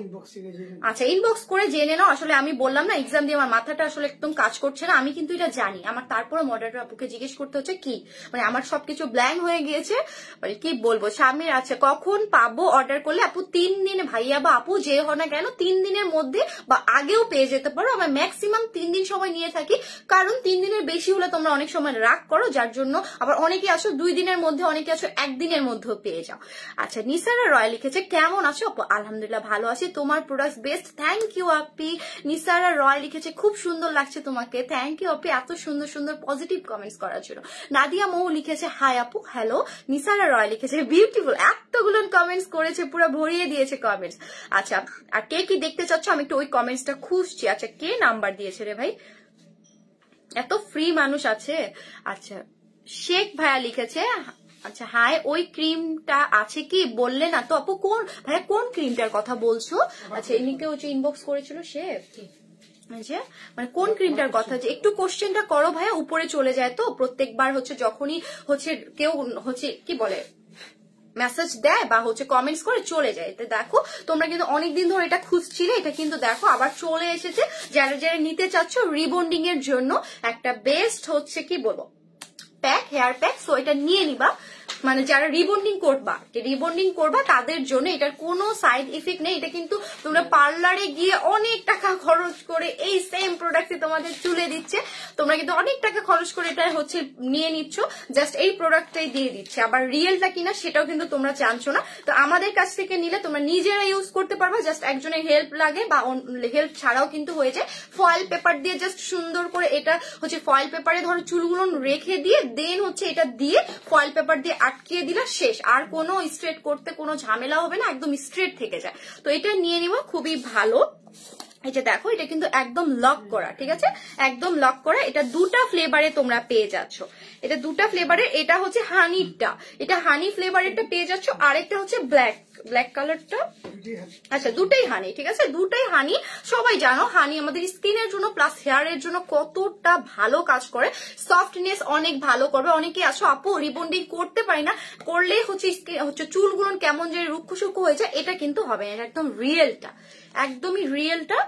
আচ্ছা ইনবক্স করে জেনে নাও আসলে আমি বললাম না এক্সাম দিয়ে আমার মাথাটা আসলে একদম কাজ করছে না আমি কিন্তু এটা জানি আমার তারপরে মডারেটর আপুকে জিজ্ঞেস করতে হচ্ছে কি মানে আমার সবকিছু ব্ল্যাঙ্ক হয়ে গিয়েছে মানে কি বলবো স্বামীর আছে কখন পাবো অর্ডার করলে আপু তিন দিন ভাইয়া বা আপু যে হয় না কেন তিন দিনের মধ্যে বা আগেও পেয়ে যেতে পারো আমরা ম্যাক্সিমাম তিন দিন সময় নিয়ে থাকি কারণ তিন দিনের বেশি হলে তোমরা অনেক সময় রাগ করো যার জন্য আবার অনেকে আসো দুই দিনের মধ্যে অনেকে আসো একদিনের মধ্যেও পেয়ে যাও আচ্ছা নিসারা রয় লিখেছে কেমন আছো আপু আলহামদুলিল্লাহ ভালো আছি তোমার প্রোডাক্ট বেস্ট থ্যাংক ইউ আপি নিসারা রয় লিখেছে খুব সুন্দর লাগছে তোমাকে থ্যাংক ইউ আপি এত সুন্দর সুন্দর পজিটিভ কমেন্টস করার জন্য নাদিয়া মৌ লিখেছে হাই আপু হ্যালো নিসারা রয় লিখেছে বিউটিফুল এতগুলো কমেন্টস করেছে পুরো ভরিয়ে দিয়েছে কমেন্টস আচ্ছা আর কে কি দেখতে চাচ্ছ আমি একটু ওই কমেন্টসটা খুঁজছি আচ্ছা কে নাম্বার দিয়েছে রে ভাই এত ফ্রি মানুষ আছে আচ্ছা শেখ ভাইয়া লিখেছে আচ্ছা হাই ওই ক্রিমটা আছে কি বললে না তো আপু কোন ভাইয়া কোন ক্রিমটার কথা বলছো আচ্ছা এমনিকে কেউ যে ইনবক্স করেছিল সে মানে কোন ক্রিমটার কথা হচ্ছে একটু কোশ্চেনটা করো ভাইয়া উপরে চলে যায় তো প্রত্যেকবার হচ্ছে যখনই হচ্ছে কেউ হচ্ছে কি বলে মেসেজ দেয় বা হচ্ছে কমেন্টস করে চলে যায় এটা দেখো তোমরা কিন্তু অনেকদিন ধরে এটা খুঁজছিলে এটা কিন্তু দেখো আবার চলে এসেছে যারা যারা নিতে চাচ্ছ রিবন্ডিং এর জন্য একটা বেস্ট হচ্ছে কি বলবো প্যাক হেয়ার প্যাক সো এটা নিয়ে নিবা মানে যারা রিবন্ডিং করবা রিবন্ডিং করবা তাদের জন্য এটার কোনো সাইড ইফেক্ট নেই এটা কিন্তু তোমরা পার্লারে গিয়ে অনেক টাকা খরচ করে এই সেম প্রোডাক্টটি তোমাদের চুলে দিচ্ছে তোমরা কিন্তু অনেক টাকা খরচ করে এটা হচ্ছে নিয়ে নিচ্ছ জাস্ট এই প্রোডাক্টটাই দিয়ে দিচ্ছে আবার রিয়েলটা কিনা সেটাও কিন্তু তোমরা জানছো না তো আমাদের কাছ থেকে নিলে তোমরা নিজেরা ইউজ করতে পারবা জাস্ট একজনের হেল্প লাগে বা হেল্প ছাড়াও কিন্তু হয়ে যায় ফয়েল পেপার দিয়ে জাস্ট সুন্দর করে এটা হচ্ছে ফয়েল পেপারে ধরো চুলগুলো রেখে দিয়ে দেন হচ্ছে এটা দিয়ে ফয়েল পেপার দিয়ে আটকিয়ে দিলে শেষ আর কোনো স্ট্রেট করতে কোনো ঝামেলা হবে না একদম স্ট্রেট থেকে যায় তো এটা নিয়ে নেওয়া খুবই ভালো এই যে দেখো এটা কিন্তু একদম লক করা ঠিক আছে একদম লক করা এটা দুটা ফ্লেভারে তোমরা পেয়ে যাচ্ছ এটা দুটা ফ্লেভারের এটা হচ্ছে হানিটা এটা হানি ফ্লেভারেরটা পেয়ে যাচ্ছ আরেকটা হচ্ছে ব্ল্যাক ব্ল্যাক কালারটা আচ্ছা দুটাই হানি ঠিক আছে দুটাই হানি সবাই জানো হানি আমাদের স্কিনের জন্য প্লাস হেয়ারের জন্য কতটা ভালো কাজ করে সফটনেস অনেক ভালো করবে অনেকে আসো আপু রিবন্ডিং করতে পারি না করলে হচ্ছে হচ্ছে চুলগুলো কেমন যে রুক্ষ হয়ে যায় এটা কিন্তু হবে না একদম রিয়েলটা একদমই রিয়েলটা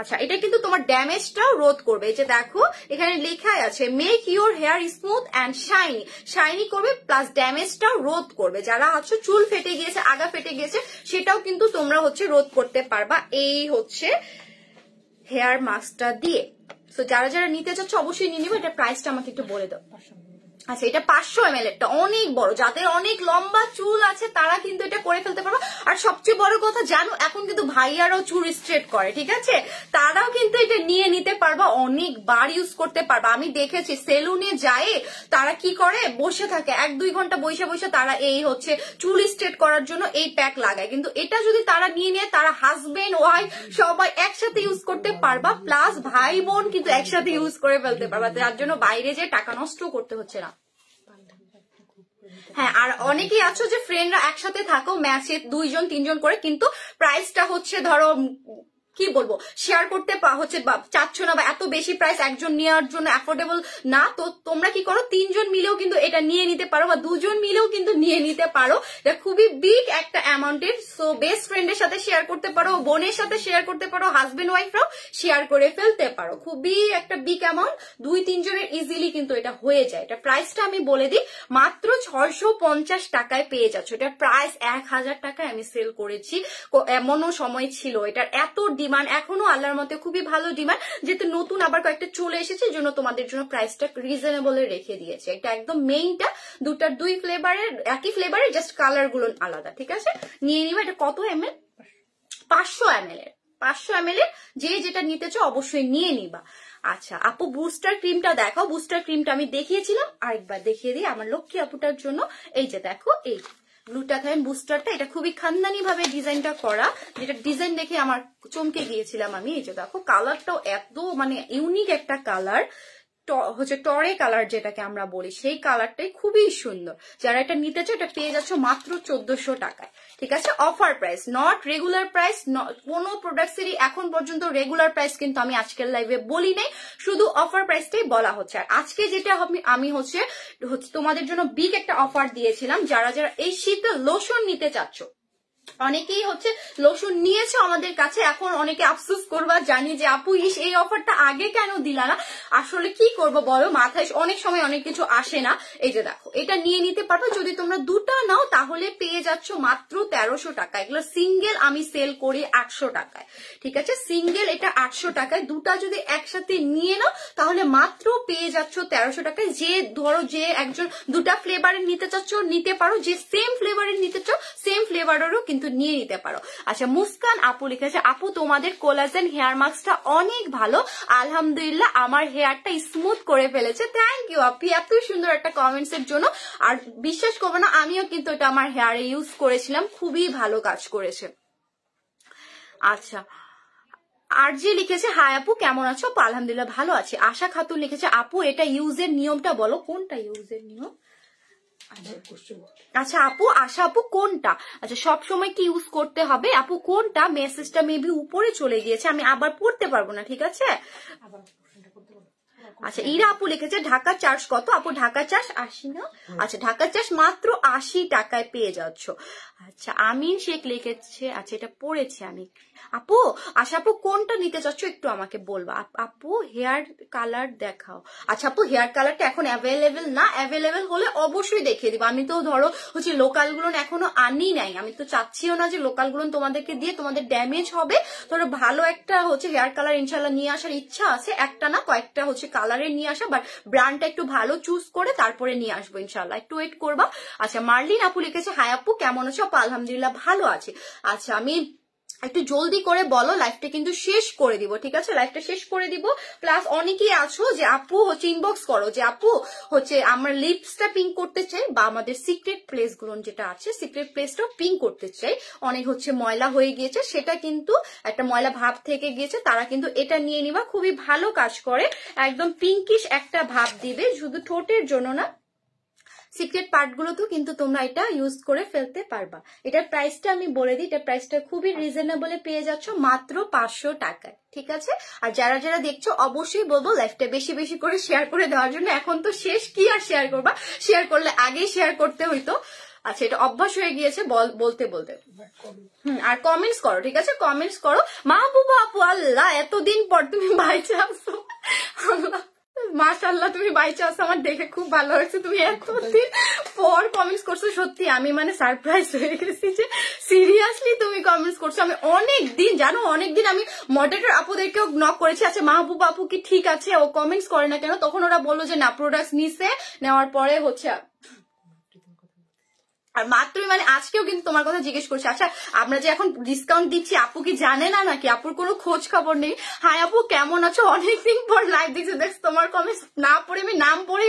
আচ্ছা এটা কিন্তু তোমার ড্যামেজটাও রোধ করবে এই যে দেখো এখানে লেখাই আছে make your hair smooth and shiny shiny করবে প্লাস ড্যামেজটাও রোধ করবে যারা হচ্ছে চুল ফেটে গিয়েছে আগা ফেটে গিয়েছে সেটাও কিন্তু তোমরা হচ্ছে রোধ করতে পারবা এই হচ্ছে হেয়ার মাস্কটা দিয়ে তো যারা যারা নিতে চাচ্ছ অবশ্যই নিয়ে নিবো এটা প্রাইসটা আমাকে একটু বলে দাও আচ্ছা এটা পাঁচশো এম এরটা অনেক বড় যাদের অনেক লম্বা চুল আছে তারা কিন্তু এটা করে ফেলতে পারবে আর সবচেয়ে বড় কথা জানো এখন কিন্তু ভাইয়ারও চুল স্ট্রেট করে ঠিক আছে তারাও কিন্তু এটা নিয়ে নিতে পারবা বার ইউজ করতে পারবা আমি দেখেছি সেলুনে যায় তারা কি করে বসে থাকে এক দুই ঘন্টা বসে বসে তারা এই হচ্ছে চুল স্ট্রেট করার জন্য এই প্যাক লাগায় কিন্তু এটা যদি তারা নিয়ে নেয় তারা হাজবেন্ড ওয়াইফ সবাই একসাথে ইউজ করতে পারবা প্লাস ভাই বোন কিন্তু একসাথে ইউজ করে ফেলতে পারবা যার জন্য বাইরে যে টাকা নষ্ট করতে হচ্ছে না হ্যাঁ আর অনেকেই আছো যে ফ্রেন্ডরা একসাথে থাকো ম্যাচে দুইজন তিনজন করে কিন্তু প্রাইসটা হচ্ছে ধরো কি বলবো শেয়ার করতে হচ্ছে চাচ্ছ না বা এত বেশি প্রাইস একজন নেওয়ার জন্য অ্যাফোর্ডেবল না তো তোমরা কি করো তিনজন মিলেও কিন্তু এটা নিয়ে নিতে পারো বা দুজন মিলেও কিন্তু নিয়ে নিতে পারো এটা খুবই বিগ একটা অ্যামাউন্টের সো বেস্ট ফ্রেন্ডের সাথে শেয়ার করতে পারো বোনের সাথে শেয়ার করতে পারো হাজবেন্ড ওয়াইফরাও শেয়ার করে ফেলতে পারো খুবই একটা বিগ অ্যামাউন্ট দুই তিনজনের ইজিলি কিন্তু এটা হয়ে যায় এটা প্রাইসটা আমি বলে দিই মাত্র ছয়শো পঞ্চাশ টাকায় পেয়ে যাচ্ছ এটা প্রাইস এক হাজার টাকায় আমি সেল করেছি এমনও সময় ছিল এটার এত ডিমান্ড এখনো আল্লাহর মতে খুবই ভালো ডিমান্ড যেহেতু নতুন আবার কয়েকটা চলে এসেছে জন্য তোমাদের জন্য প্রাইসটা রিজনেবল রেখে দিয়েছে এটা একদম মেইনটা দুটার দুই ফ্লেভারের একই ফ্লেভারের জাস্ট কালার গুলো আলাদা ঠিক আছে নিয়ে নিবা এটা কত এম এল পাঁচশো এম এল এর পাঁচশো এম এল এর যে যেটা নিতে অবশ্যই নিয়ে নিবা আচ্ছা আপু বুস্টার ক্রিমটা দেখো বুস্টার ক্রিমটা আমি দেখিয়েছিলাম আরেকবার দেখিয়ে দিই আমার লক্ষ্মী আপুটার জন্য এই যে দেখো এই গ্লুটাথায়ন বুস্টারটা এটা খুবই খানদানি ভাবে ডিজাইনটা করা যেটা ডিজাইন দেখে আমার চমকে গিয়েছিলাম আমি এই যে দেখো কালারটাও এত মানে ইউনিক একটা কালার হচ্ছে টরে কালার যেটাকে আমরা বলি সেই কালারটাই খুবই সুন্দর যারা এটা নিতে চাও এটা পেয়ে যাচ্ছ মাত্র চোদ্দশো টাকায় ঠিক আছে offer price not regular price কোনো প্রোডাক্টসেরই এখন পর্যন্ত রেগুলার প্রাইস কিন্তু আমি আজকের লাইভে বলি নাই শুধু অফার প্রাইসটাই বলা হচ্ছে আর আজকে যেটা আমি হচ্ছে তোমাদের জন্য বিগ একটা অফার দিয়েছিলাম যারা যারা এই শীতে লোশন নিতে চাচ্ছ অনেকেই হচ্ছে লসুন নিয়েছে আমাদের কাছে এখন অনেকে আফসুস করবা জানি যে আপু ইস এই অফারটা আগে কেন দিলা না আসলে কি করব বলো মাথায় অনেক সময় অনেক কিছু আসে না এই যে দেখো এটা নিয়ে নিতে পারো যদি তোমরা দুটা নাও তাহলে পেয়ে যাচ্ছ মাত্র তেরোশো টাকা এগুলো সিঙ্গেল আমি সেল করি আটশো টাকায় ঠিক আছে সিঙ্গেল এটা আটশো টাকায় দুটা যদি একসাথে নিয়ে নাও তাহলে মাত্র পেয়ে যাচ্ছ তেরোশো টাকায় যে ধরো যে একজন দুটা ফ্লেভারের নিতে চাচ্ছ নিতে পারো যে সেম ফ্লেভারের নিতে চাও সেম ফ্লেভারেরও কিন্তু নিয়ে নিতে পারো আচ্ছা মুস্কান আপু লিখেছে আপু তোমাদের কোলাজেন হেয়ার মাস্কটা অনেক ভালো আলহামদুলিল্লাহ আমার হেয়ারটা স্মুথ করে ফেলেছে থ্যাংক ইউ আপি এত সুন্দর একটা কমেন্টস এর জন্য আর বিশ্বাস করবো না আমিও কিন্তু এটা আমার হেয়ারে ইউজ করেছিলাম খুবই ভালো কাজ করেছে আচ্ছা আর জি লিখেছে হাই আপু কেমন আছো আলহামদুলিল্লাহ ভালো আছি আশা খাতুন লিখেছে আপু এটা ইউজের নিয়মটা বলো কোনটা ইউজের নিয়ম আচ্ছা।, আচ্ছা আপু আশা আপু কোনটা আচ্ছা সব সময় কি ইউজ করতে হবে আপু কোনটা মেসেজটা মেবি উপরে চলে গিয়েছে আমি আবার পড়তে পারবো না ঠিক আছে আচ্ছা ইরা আপু লিখেছে ঢাকা চার্জ কত আপু ঢাকা চার্জ আশি না আচ্ছা ঢাকা চার্জ মাত্র আশি টাকায় পেয়ে যাচ্ছ আচ্ছা আমিন শেখ লিখেছে আচ্ছা এটা পড়েছে আমি আপু আচ্ছা আপু কোনটা নিতে চাচ্ছ একটু আমাকে বলবা আপু হেয়ার কালার দেখাও আচ্ছা আপু হেয়ার কালারটা এখন অ্যাভেলেবেল না অ্যাভেলেবেল হলে অবশ্যই দেখিয়ে দিব আমি তো ধরো হচ্ছে লোকালগুলো এখনো আনি নাই আমি তো চাচ্ছিও না যে লোকালগুলো তোমাদেরকে দিয়ে তোমাদের ড্যামেজ হবে ধরো ভালো একটা হচ্ছে হেয়ার কালার ইনশাল্লাহ নিয়ে আসার ইচ্ছা আছে একটা না কয়েকটা হচ্ছে কালারে নিয়ে আসা বাট ব্র্যান্ডটা একটু ভালো চুজ করে তারপরে নিয়ে আসবো ইনশাল্লাহ একটু ওয়েট করবা আচ্ছা মার্লিন আপু লিখেছে হায় আপু কেমন আছো আলহামদুলিল্লাহ ভালো আছে আচ্ছা আমি একটু জলদি করে বলো লাইফটা কিন্তু শেষ করে দিব ঠিক আছে লাইফটা শেষ করে দিব প্লাস অনেকেই আছো যে আপু হচ্ছে ইনবক্স করো যে আপু হচ্ছে আমার লিপসটা পিঙ্ক করতে চাই বা আমাদের সিক্রেট প্লেস গুলো যেটা আছে সিক্রেট প্লেসটাও পিঙ্ক করতে চাই অনেক হচ্ছে ময়লা হয়ে গিয়েছে সেটা কিন্তু একটা ময়লা ভাব থেকে গিয়েছে তারা কিন্তু এটা নিয়ে নিবা খুবই ভালো কাজ করে একদম পিঙ্কিশ একটা ভাব দিবে শুধু ঠোঁটের জন্য না সিক্রেট পার্টগুলোতেও কিন্তু তোমরা এটা ইউজ করে ফেলতে পারবা এটার প্রাইসটা আমি বলে দিই এটার প্রাইসটা খুবই রিজনেবলে পেয়ে যাচ্ছ মাত্র পাঁচশো টাকায় ঠিক আছে আর যারা যারা দেখছো অবশ্যই বলবো লাইফটা বেশি বেশি করে শেয়ার করে দেওয়ার জন্য এখন তো শেষ কি আর শেয়ার করবা শেয়ার করলে আগেই শেয়ার করতে হইতো আচ্ছা এটা অভ্যাস হয়ে গিয়েছে বলতে বলতে হম আর কমেন্টস করো ঠিক আছে কমেন্টস করো মাহবুবা আপু আল্লাহ এতদিন পর তুমি বাইচ আসো আল্লাহ মাশাল্লাহ তুমি বাই চান্স আমার দেখে খুব ভালো হয়েছে তুমি এতদিন পর কমেন্টস করছো সত্যি আমি মানে সারপ্রাইজ হয়ে গেছি যে সিরিয়াসলি তুমি কমেন্টস করছো আমি অনেক দিন জানো অনেক দিন আমি মডারেটর আপুদেরকেও নক করেছি আচ্ছা মাহবুব আপু কি ঠিক আছে ও কমেন্টস করে না কেন তখন ওরা বললো যে না প্রোডাক্ট নিছে নেওয়ার পরে হচ্ছে আর মাত্রই মানে আজকেও কিন্তু তোমার কথা জিজ্ঞেস করছি আচ্ছা আমরা যে এখন ডিসকাউন্ট দিচ্ছি আপু কি জানে না নাকি আপুর কোনো খোঁজ খবর নেই হ্যাঁ আপু কেমন আছো অনেকদিন পর লাইভ দিচ্ছে দেখ তোমার কমেন্ট না পড়ে আমি নাম পড়ে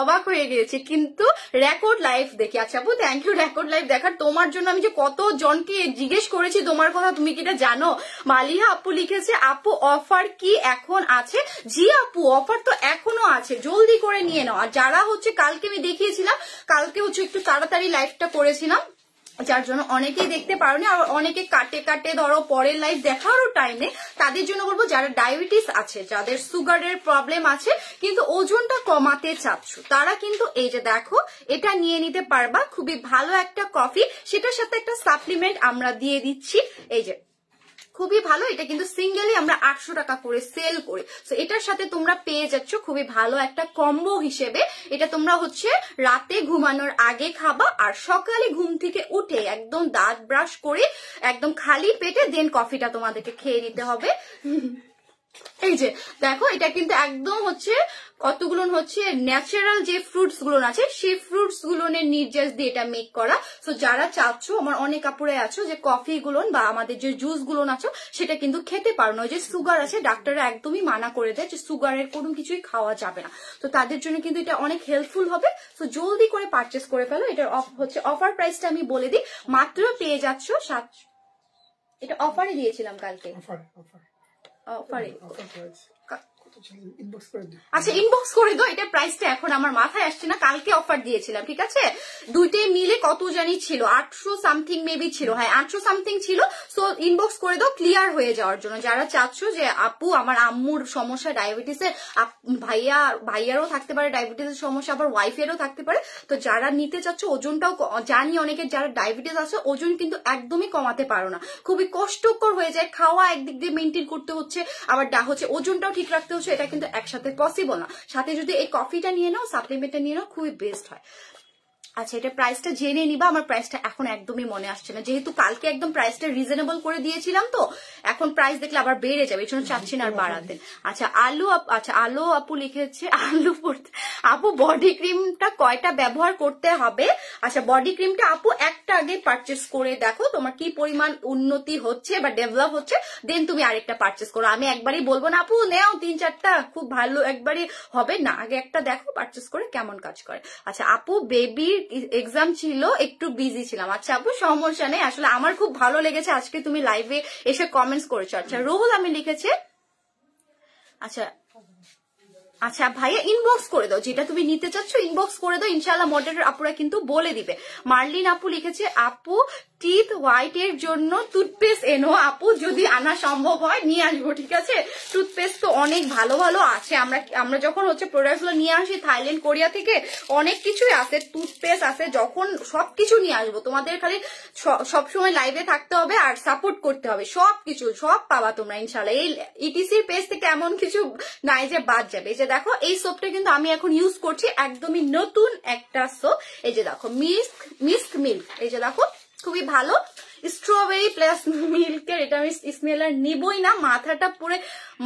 অবাক হয়ে গিয়েছি কিন্তু রেকর্ড লাইভ দেখি আচ্ছা আপু থ্যাংক ইউ রেকর্ড লাইভ দেখার তোমার জন্য আমি যে কত জনকে জিজ্ঞেস করেছি তোমার কথা তুমি কি এটা জানো মালিহা আপু লিখেছে আপু অফার কি এখন আছে জি আপু অফার তো এখনো আছে জলদি করে নিয়ে নাও আর যারা হচ্ছে কালকে আমি দেখিয়েছিলাম কালকে হচ্ছে একটু তাড়াতাড়ি লাইভ লাইভটা করেছিলাম যার জন্য অনেকেই দেখতে পারোনি আর অনেকে কাটে কাটে ধরো পরের লাইফ দেখারও টাইমে তাদের জন্য বলবো যারা ডায়াবেটিস আছে যাদের সুগারের প্রবলেম আছে কিন্তু ওজনটা কমাতে চাচ্ছ তারা কিন্তু এই যে দেখো এটা নিয়ে নিতে পারবা খুবই ভালো একটা কফি সেটার সাথে একটা সাপ্লিমেন্ট আমরা দিয়ে দিচ্ছি এই যে খুবই ভালো এটা কিন্তু সিঙ্গেলি আমরা আটশো টাকা করে সেল করি তো এটার সাথে তোমরা পেয়ে যাচ্ছ খুবই ভালো একটা কম্বো হিসেবে এটা তোমরা হচ্ছে রাতে ঘুমানোর আগে খাবা আর সকালে ঘুম থেকে উঠে একদম দাঁত ব্রাশ করে একদম খালি পেটে দেন কফিটা তোমাদেরকে খেয়ে নিতে হবে এই যে দেখো এটা কিন্তু একদম হচ্ছে কতগুলো হচ্ছে ন্যাচারাল যে ফ্রুটস গুলো আছে সেই ফ্রুটস গুলো নির্যাস দিয়ে এটা মেক করা সো যারা চাচ্ছ আমার অনেক কাপড়ে আছো যে কফি গুলো বা আমাদের যে জুস গুলো আছো সেটা কিন্তু খেতে পারো না যে সুগার আছে ডাক্তাররা একদমই মানা করে দেয় যে সুগারের কোনো কিছুই খাওয়া যাবে না তো তাদের জন্য কিন্তু এটা অনেক হেল্পফুল হবে সো জলদি করে পারচেস করে ফেলো এটার হচ্ছে অফার প্রাইসটা আমি বলে দিই মাত্র পেয়ে যাচ্ছ সাত এটা অফারে দিয়েছিলাম কালকে অফারে আচ্ছা ইনবক্স করে দাও এটা প্রাইসটা এখন আমার মাথায় আসছে না কালকে অফার দিয়েছিলাম ঠিক আছে দুইটাই মিলে কত জানি ছিল আটশো সামথিং মেবি ছিল হ্যাঁ আটশো সামথিং ছিল সো ইনবক্স করে দাও ক্লিয়ার হয়ে যাওয়ার জন্য যারা চাচ্ছ যে আপু আমার আম্মুর সমস্যা ডায়াবেটিসের ভাইয়া ভাইয়ারও থাকতে পারে ডায়াবেটিসের সমস্যা আবার ওয়াইফেরও থাকতে পারে তো যারা নিতে চাচ্ছ ওজনটাও জানি অনেকে যারা ডায়াবেটিস আছে ওজন কিন্তু একদমই কমাতে পারো না খুবই কষ্টকর হয়ে যায় খাওয়া একদিক দিয়ে মেনটেন করতে হচ্ছে আবার হচ্ছে ওজনটাও ঠিক রাখতে হচ্ছে এটা কিন্তু একসাথে পসিবল না সাথে যদি এই কফিটা নিয়ে নাও সাপ্লিমেন্টটা নিয়ে নাও খুবই বেস্ট হয় আচ্ছা এটা প্রাইসটা জেনে নিবা আমার প্রাইসটা এখন একদমই মনে আসছে না যেহেতু কালকে একদম প্রাইসটা রিজনেবল করে দিয়েছিলাম তো এখন প্রাইস দেখলে আবার বেড়ে যাবে এই জন্য চাচ্ছি না আর হ্যাঁ, বাড়াতে আচ্ছা আলু আচ্ছা আলু আপু লিখেছে আলু পড়তে আপু বডি ক্রিমটা কয়টা ব্যবহার করতে হবে আচ্ছা বডি ক্রিমটা আপু একটা আগে পারচেস করে দেখো তোমার কি পরিমাণ উন্নতি হচ্ছে বা ডেভেলপ হচ্ছে দেন তুমি আরেকটা পারচেস করো আমি একবারই বলবো না আপু নেও তিন চারটা খুব ভালো একবারই হবে না আগে একটা দেখো পারচেস করে কেমন কাজ করে আচ্ছা আপু বেবির এক্সাম ছিল একটু বিজি ছিলাম আচ্ছা আপু সমস্যা নেই আসলে আমার খুব ভালো লেগেছে আজকে তুমি লাইভে এসে কমেন্টস করেছো আচ্ছা রুহুল আমি লিখেছে আচ্ছা আচ্ছা ভাইয়া ইনবক্স করে দাও যেটা তুমি নিতে চাচ্ছ ইনবক্স করে দাও ইনশাল্লাহ মডেলের আপুরা কিন্তু বলে দিবে মার্লিন আপু লিখেছে আপু টিথ হোয়াইট এর জন্য টুথপেস্ট এনো আপু যদি আনা সম্ভব হয় নিয়ে আসবো ঠিক আছে টুথপেস্ট তো অনেক ভালো ভালো আছে আমরা আমরা যখন হচ্ছে প্রোডাক্টগুলো নিয়ে আসি থাইল্যান্ড কোরিয়া থেকে অনেক কিছুই আছে টুথপেস্ট আছে যখন সবকিছু নিয়ে আসবো তোমাদের খালি সবসময় লাইভে থাকতে হবে আর সাপোর্ট করতে হবে সবকিছু সব পাবা তোমরা ইনশাল্লাহ এই ইটিসির e পেজ থেকে এমন কিছু নাই যে বাদ যাবে যে দেখো এই সোপটা কিন্তু আমি এখন ইউজ করছি একদমই নতুন একটা সোপ এই যে দেখো মিস্ক মিস্ক মিল্ক এই যে দেখো খুবই ভালো স্ট্রবেরি প্লাস মিল্কের এটা আমি স্মেল আর নিবই না মাথাটা পুরে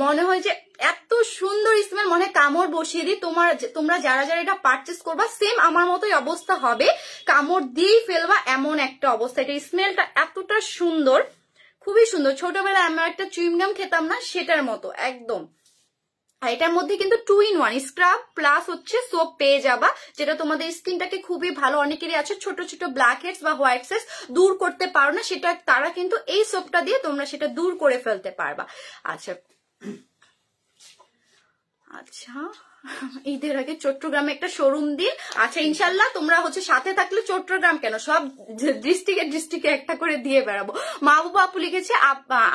মনে হয় যে এত সুন্দর স্মেল মনে কামড় বসিয়ে দিই তোমার তোমরা যারা যারা এটা পারচেস করবা সেম আমার মতোই অবস্থা হবে কামড় দিয়েই ফেলবা এমন একটা অবস্থা এটা স্মেলটা এতটা সুন্দর খুবই সুন্দর ছোটবেলায় আমরা একটা চুইমগাম খেতাম না সেটার মতো একদম এটার মধ্যে কিন্তু two in one scrub plus হচ্ছে সোপ পেয়ে যাবা যেটা তোমাদের স্কিনটাকে খুবই ভালো অনেকেরই আছে ছোট ছোট ব্ল্যাক হেডস বা হোয়াইট হেডস দূর করতে পারো না সেটা তারা কিন্তু এই সোপটা দিয়ে তোমরা সেটা দূর করে ফেলতে পারবা আচ্ছা আচ্ছা ঈদের আগে চট্টগ্রামে একটা শোরুম দিন আচ্ছা ইনশাল্লাহ তোমরা হচ্ছে সাথে থাকলে চট্টগ্রাম কেন সব ডিস্ট্রিক্টের ডিস্ট্রিক্টে একটা করে দিয়ে বেড়াবো বাবু আপু লিখেছে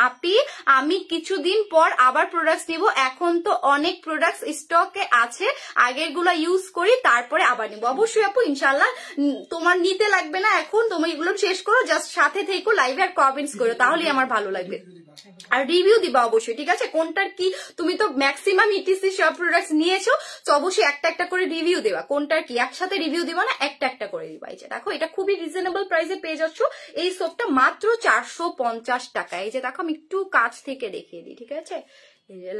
আপি আমি কিছুদিন পর আবার প্রোডাক্টস নিব এখন তো অনেক প্রোডাক্টস স্টকে আছে আগের গুলা ইউজ করি তারপরে আবার নিব অবশ্যই আপু ইনশাল্লাহ তোমার নিতে লাগবে না এখন তুমি এগুলো শেষ করো জাস্ট সাথে থেকে লাইভে আর কমেন্টস করো তাহলেই আমার ভালো লাগবে আর রিভিউ দিবা অবশ্যই ঠিক আছে কোনটার কি তুমি তো ম্যাক্সিমাম ইটিসি সব প্রোডাক্টস নিয়েছো তো অবশ্যই একটা একটা করে রিভিউ দেবা কোনটার কি একসাথে রিভিউ দিবা না একটা একটা করে দিবা এই যে দেখো এটা খুবই রিজনেবল প্রাইসে পেয়ে যাচ্ছ এই সোপটা মাত্র চারশো পঞ্চাশ টাকা এই যে দেখো আমি একটু কাছ থেকে দেখিয়ে দিই ঠিক আছে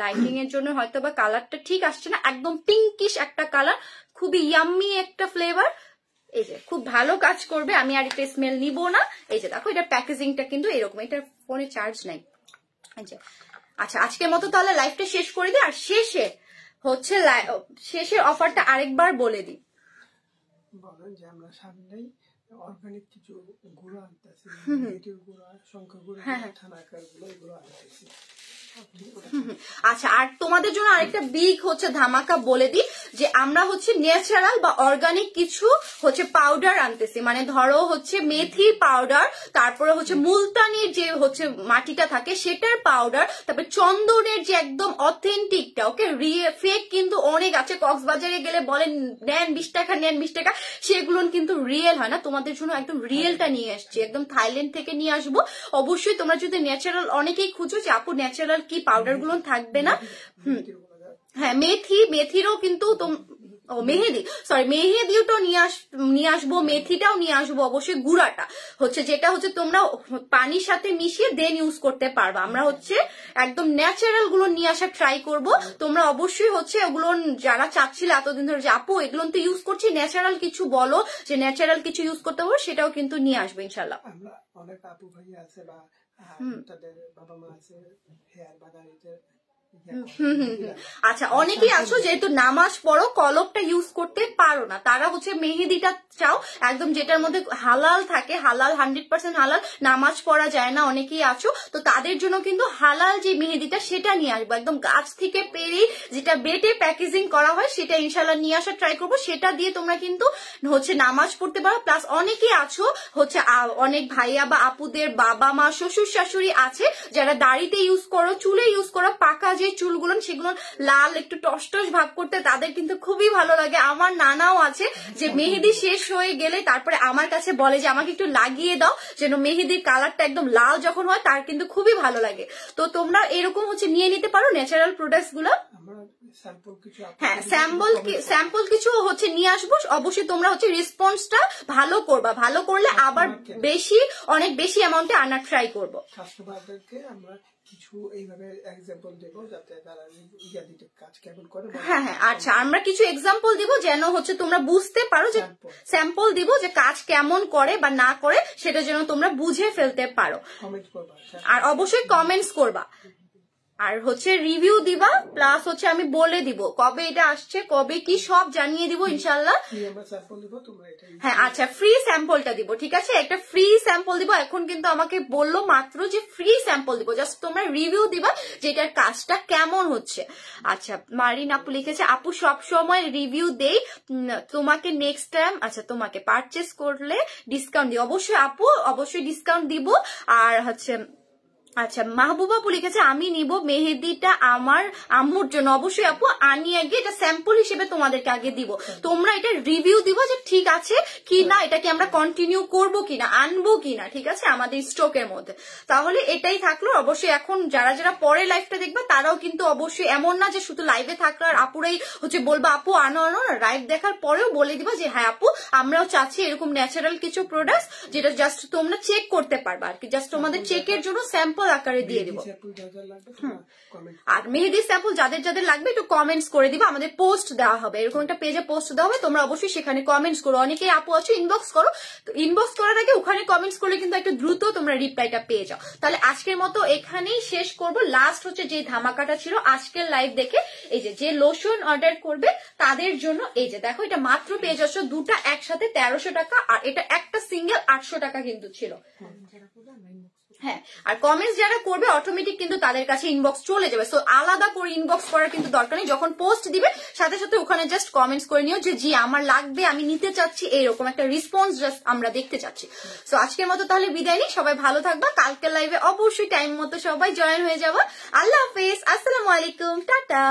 লাইটিং এর জন্য হয়তো বা কালারটা ঠিক আসছে না একদম পিঙ্কিশ একটা কালার খুবই ইয়াম্মি একটা ফ্লেভার এই যে খুব ভালো কাজ করবে আমি আর এটা স্মেল নিব না এই যে দেখো এটা প্যাকেজিংটা কিন্তু এরকম এটা ফোনে চার্জ নাই আচ্ছা আজকের মতো তাহলে লাইফটা শেষ করে দিই আর শেষে হচ্ছে শেষের অফারটা আরেকবার বলে দিই বলেন যে আমরা সামনেই অর্গানিক কিছু গুঁড়ো আনতেছি গুঁড়ো শঙ্খ গুঁড়ো থানাকার গুলো এগুলো আনতেছি আচ্ছা আর তোমাদের জন্য আরেকটা বিগ হচ্ছে ধামাকা বলে দিই যে আমরা হচ্ছে ন্যাচারাল বা অর্গানিক কিছু হচ্ছে পাউডার আনতেছি মানে ধরো হচ্ছে মেথি পাউডার তারপরে হচ্ছে মুলতানির যে হচ্ছে মাটিটা থাকে সেটার পাউডার তারপরে চন্দনের যে একদম অথেন্টিকটা ওকে ফেক কিন্তু অনেক আছে কক্সবাজারে গেলে বলেন নেন বিশ টাকা নেন বিশ টাকা সেগুলো কিন্তু রিয়েল হয় না তোমাদের জন্য একদম রিয়েলটা নিয়ে আসছি একদম থাইল্যান্ড থেকে নিয়ে আসবো অবশ্যই তোমরা যদি ন্যাচারাল অনেকেই খুঁজো যে আপু ন্যাচারাল কি পাউডার গুলো থাকবে না হ্যাঁ মেথি মেথিরও কিন্তু ও মেহেদি সরি মেহেদিও নিয়ে আস নিয়ে আসবো মেথিটাও নিয়ে আসবো অবশ্যই গুড়াটা হচ্ছে যেটা হচ্ছে তোমরা পানির সাথে মিশিয়ে দেন ইউজ করতে পারবা আমরা হচ্ছে একদম ন্যাচারাল গুলো নিয়ে আসা ট্রাই করব তোমরা অবশ্যই হচ্ছে ওগুলো যারা চাচ্ছিল এতদিন ধরে যাবো আপু এগুলো তো ইউজ করছি ন্যাচারাল কিছু বলো যে ন্যাচারাল কিছু ইউজ করতে হবে সেটাও কিন্তু নিয়ে আসবে ইনশাল্লাহ অনেক আপু ভাই আছে বা তাদের বাবা মা আছে হেয়ার বাগান এটা হ্যাঁ। আচ্ছা অনেকেই আছো যেহেতু নামাজ পড়ো কলপটা ইউজ করতে পারো না তারা হচ্ছে মেহেদিটা চাও একদম যেটার মধ্যে হালাল থাকে হালাল হান্ড্রেড পার্সেন্ট হালাল নামাজ পড়া যায় না অনেকেই আছো তো তাদের জন্য কিন্তু হালাল যে মেহেদিটা সেটা নিয়ে আসবো একদম গাছ থেকে পেরে যেটা বেটে প্যাকেজিং করা হয় সেটা ইনশাল্লাহ নিয়ে আসার ট্রাই করবো সেটা দিয়ে তোমরা কিন্তু হচ্ছে নামাজ পড়তে পারো প্লাস অনেকেই আছো হচ্ছে অনেক ভাইয়া বা আপুদের বাবা মা শ্বশুর শাশুড়ি আছে যারা দাড়িতে ইউজ করো চুলে ইউজ করো পাকা যে চুলগুলো সেগুলো লাল একটু টসটস ভাব করতে তাদের কিন্তু খুবই ভালো লাগে আমার নানাও আছে যে মেহেদি শেষ হয়ে গেলে তারপরে আমার কাছে বলে যে আমাকে একটু লাগিয়ে দাও যেন মেহেদির কালারটা একদম লাল যখন হয় তার কিন্তু খুবই ভালো লাগে তো তোমরা এরকম হচ্ছে নিয়ে নিতে পারো ন্যাচারাল প্রোডাক্ট গুলো হ্যাঁ স্যাম্পল স্যাম্পল কিছু হচ্ছে নিয়ে আসবো অবশ্যই তোমরা হচ্ছে রেসপন্সটা ভালো করবা ভালো করলে আবার বেশি অনেক বেশি অ্যামাউন্টে আনার ট্রাই করবো আমরা হ্যাঁ হ্যাঁ আচ্ছা আমরা কিছু এক্সাম্পল দিব যেন হচ্ছে তোমরা বুঝতে পারো যে স্যাম্পল যে কাজ কেমন করে বা না করে সেটা যেন তোমরা বুঝে ফেলতে পারো হ্যাঁ। আর অবশ্যই কমেন্টস করবা আর হচ্ছে রিভিউ দিবা প্লাস হচ্ছে আমি বলে দিব কবে এটা আসছে কবে কি সব জানিয়ে দিব ইনশাল্লাহ হ্যাঁ, হ্যাঁ আচ্ছা ফ্রি স্যাম্পলটা দিব ঠিক আছে একটা ফ্রি স্যাম্পল দিব এখন কিন্তু আমাকে বললো মাত্র যে ফ্রি স্যাম্পল দিব জাস্ট তোমরা রিভিউ দিবা যে এটার কাজটা কেমন হচ্ছে আচ্ছা মারিন আপু লিখেছে আপু সব সময় রিভিউ দেই তোমাকে নেক্সট টাইম আচ্ছা তোমাকে পারচেস করলে ডিসকাউন্ট দিই অবশ্যই আপু অবশ্যই ডিসকাউন্ট দিব আর হচ্ছে আচ্ছা মাহবুবা আপু লিখেছে আমি নিব মেহেদিটা আমার আম্মুর জন্য অবশ্যই আপু আনি আগে এটা স্যাম্পল হিসেবে তোমাদেরকে আগে দিব তোমরা এটা রিভিউ দিব যে ঠিক আছে কি না এটাকে আমরা কন্টিনিউ করব কিনা আনবো কিনা ঠিক আছে আমাদের স্টকের মধ্যে তাহলে এটাই থাকলো অবশ্যই এখন যারা যারা পরে লাইফটা দেখবা তারাও কিন্তু অবশ্যই এমন না যে শুধু লাইভে থাকলো আর আপুরাই হচ্ছে বলবো আপু আনো আনো না লাইভ দেখার পরেও বলে দিবা যে হ্যাঁ আপু আমরাও চাচ্ছি এরকম ন্যাচারাল কিছু প্রোডাক্ট যেটা জাস্ট তোমরা চেক করতে পারবা আর কি জাস্ট তোমাদের চেকের জন্য স্যাম্পল আকারে দিয়ে দিব আর মেহেদির স্যাম্পল যাদের যাদের লাগবে একটু কমেন্টস করে দিব আমাদের পোস্ট দেওয়া হবে এরকম একটা পেজে পোস্ট দেওয়া হবে তোমরা অবশ্যই সেখানে কমেন্টস করো অনেকে আপু আছো ইনবক্স করো তো ইনবক্স করার আগে ওখানে কমেন্টস করলে কিন্তু একটু দ্রুত তোমরা রিপ্লাইটা পেয়ে যাও তাহলে আজকের মতো এখানেই শেষ করব লাস্ট হচ্ছে যে ধামাকাটা ছিল আজকের লাইভ দেখে এই যে যে লোশন অর্ডার করবে তাদের জন্য এই যে দেখো এটা মাত্র পেয়ে যাচ্ছ দুটা একসাথে তেরোশো টাকা আর এটা একটা সিঙ্গেল আটশো টাকা কিন্তু ছিল হ্যাঁ আর কমেন্টস যারা করবে অটোমেটিক কিন্তু তাদের কাছে ইনবক্স চলে যাবে সো আলাদা করে ইনবক্স করার কিন্তু দরকার নেই যখন পোস্ট দিবে সাথে সাথে ওখানে জাস্ট কমেন্টস করে নিও যে জি আমার লাগবে আমি নিতে চাচ্ছি এরকম একটা রিসপন্স জাস্ট আমরা দেখতে চাচ্ছি সো আজকের মতো তাহলে বিদায় নিই সবাই ভালো থাকবা কালকের লাইভে অবশ্যই টাইম মতো সবাই জয়েন হয়ে যাবো আল্লাহ হাফেজ আসসালামু আলাইকুম টাটা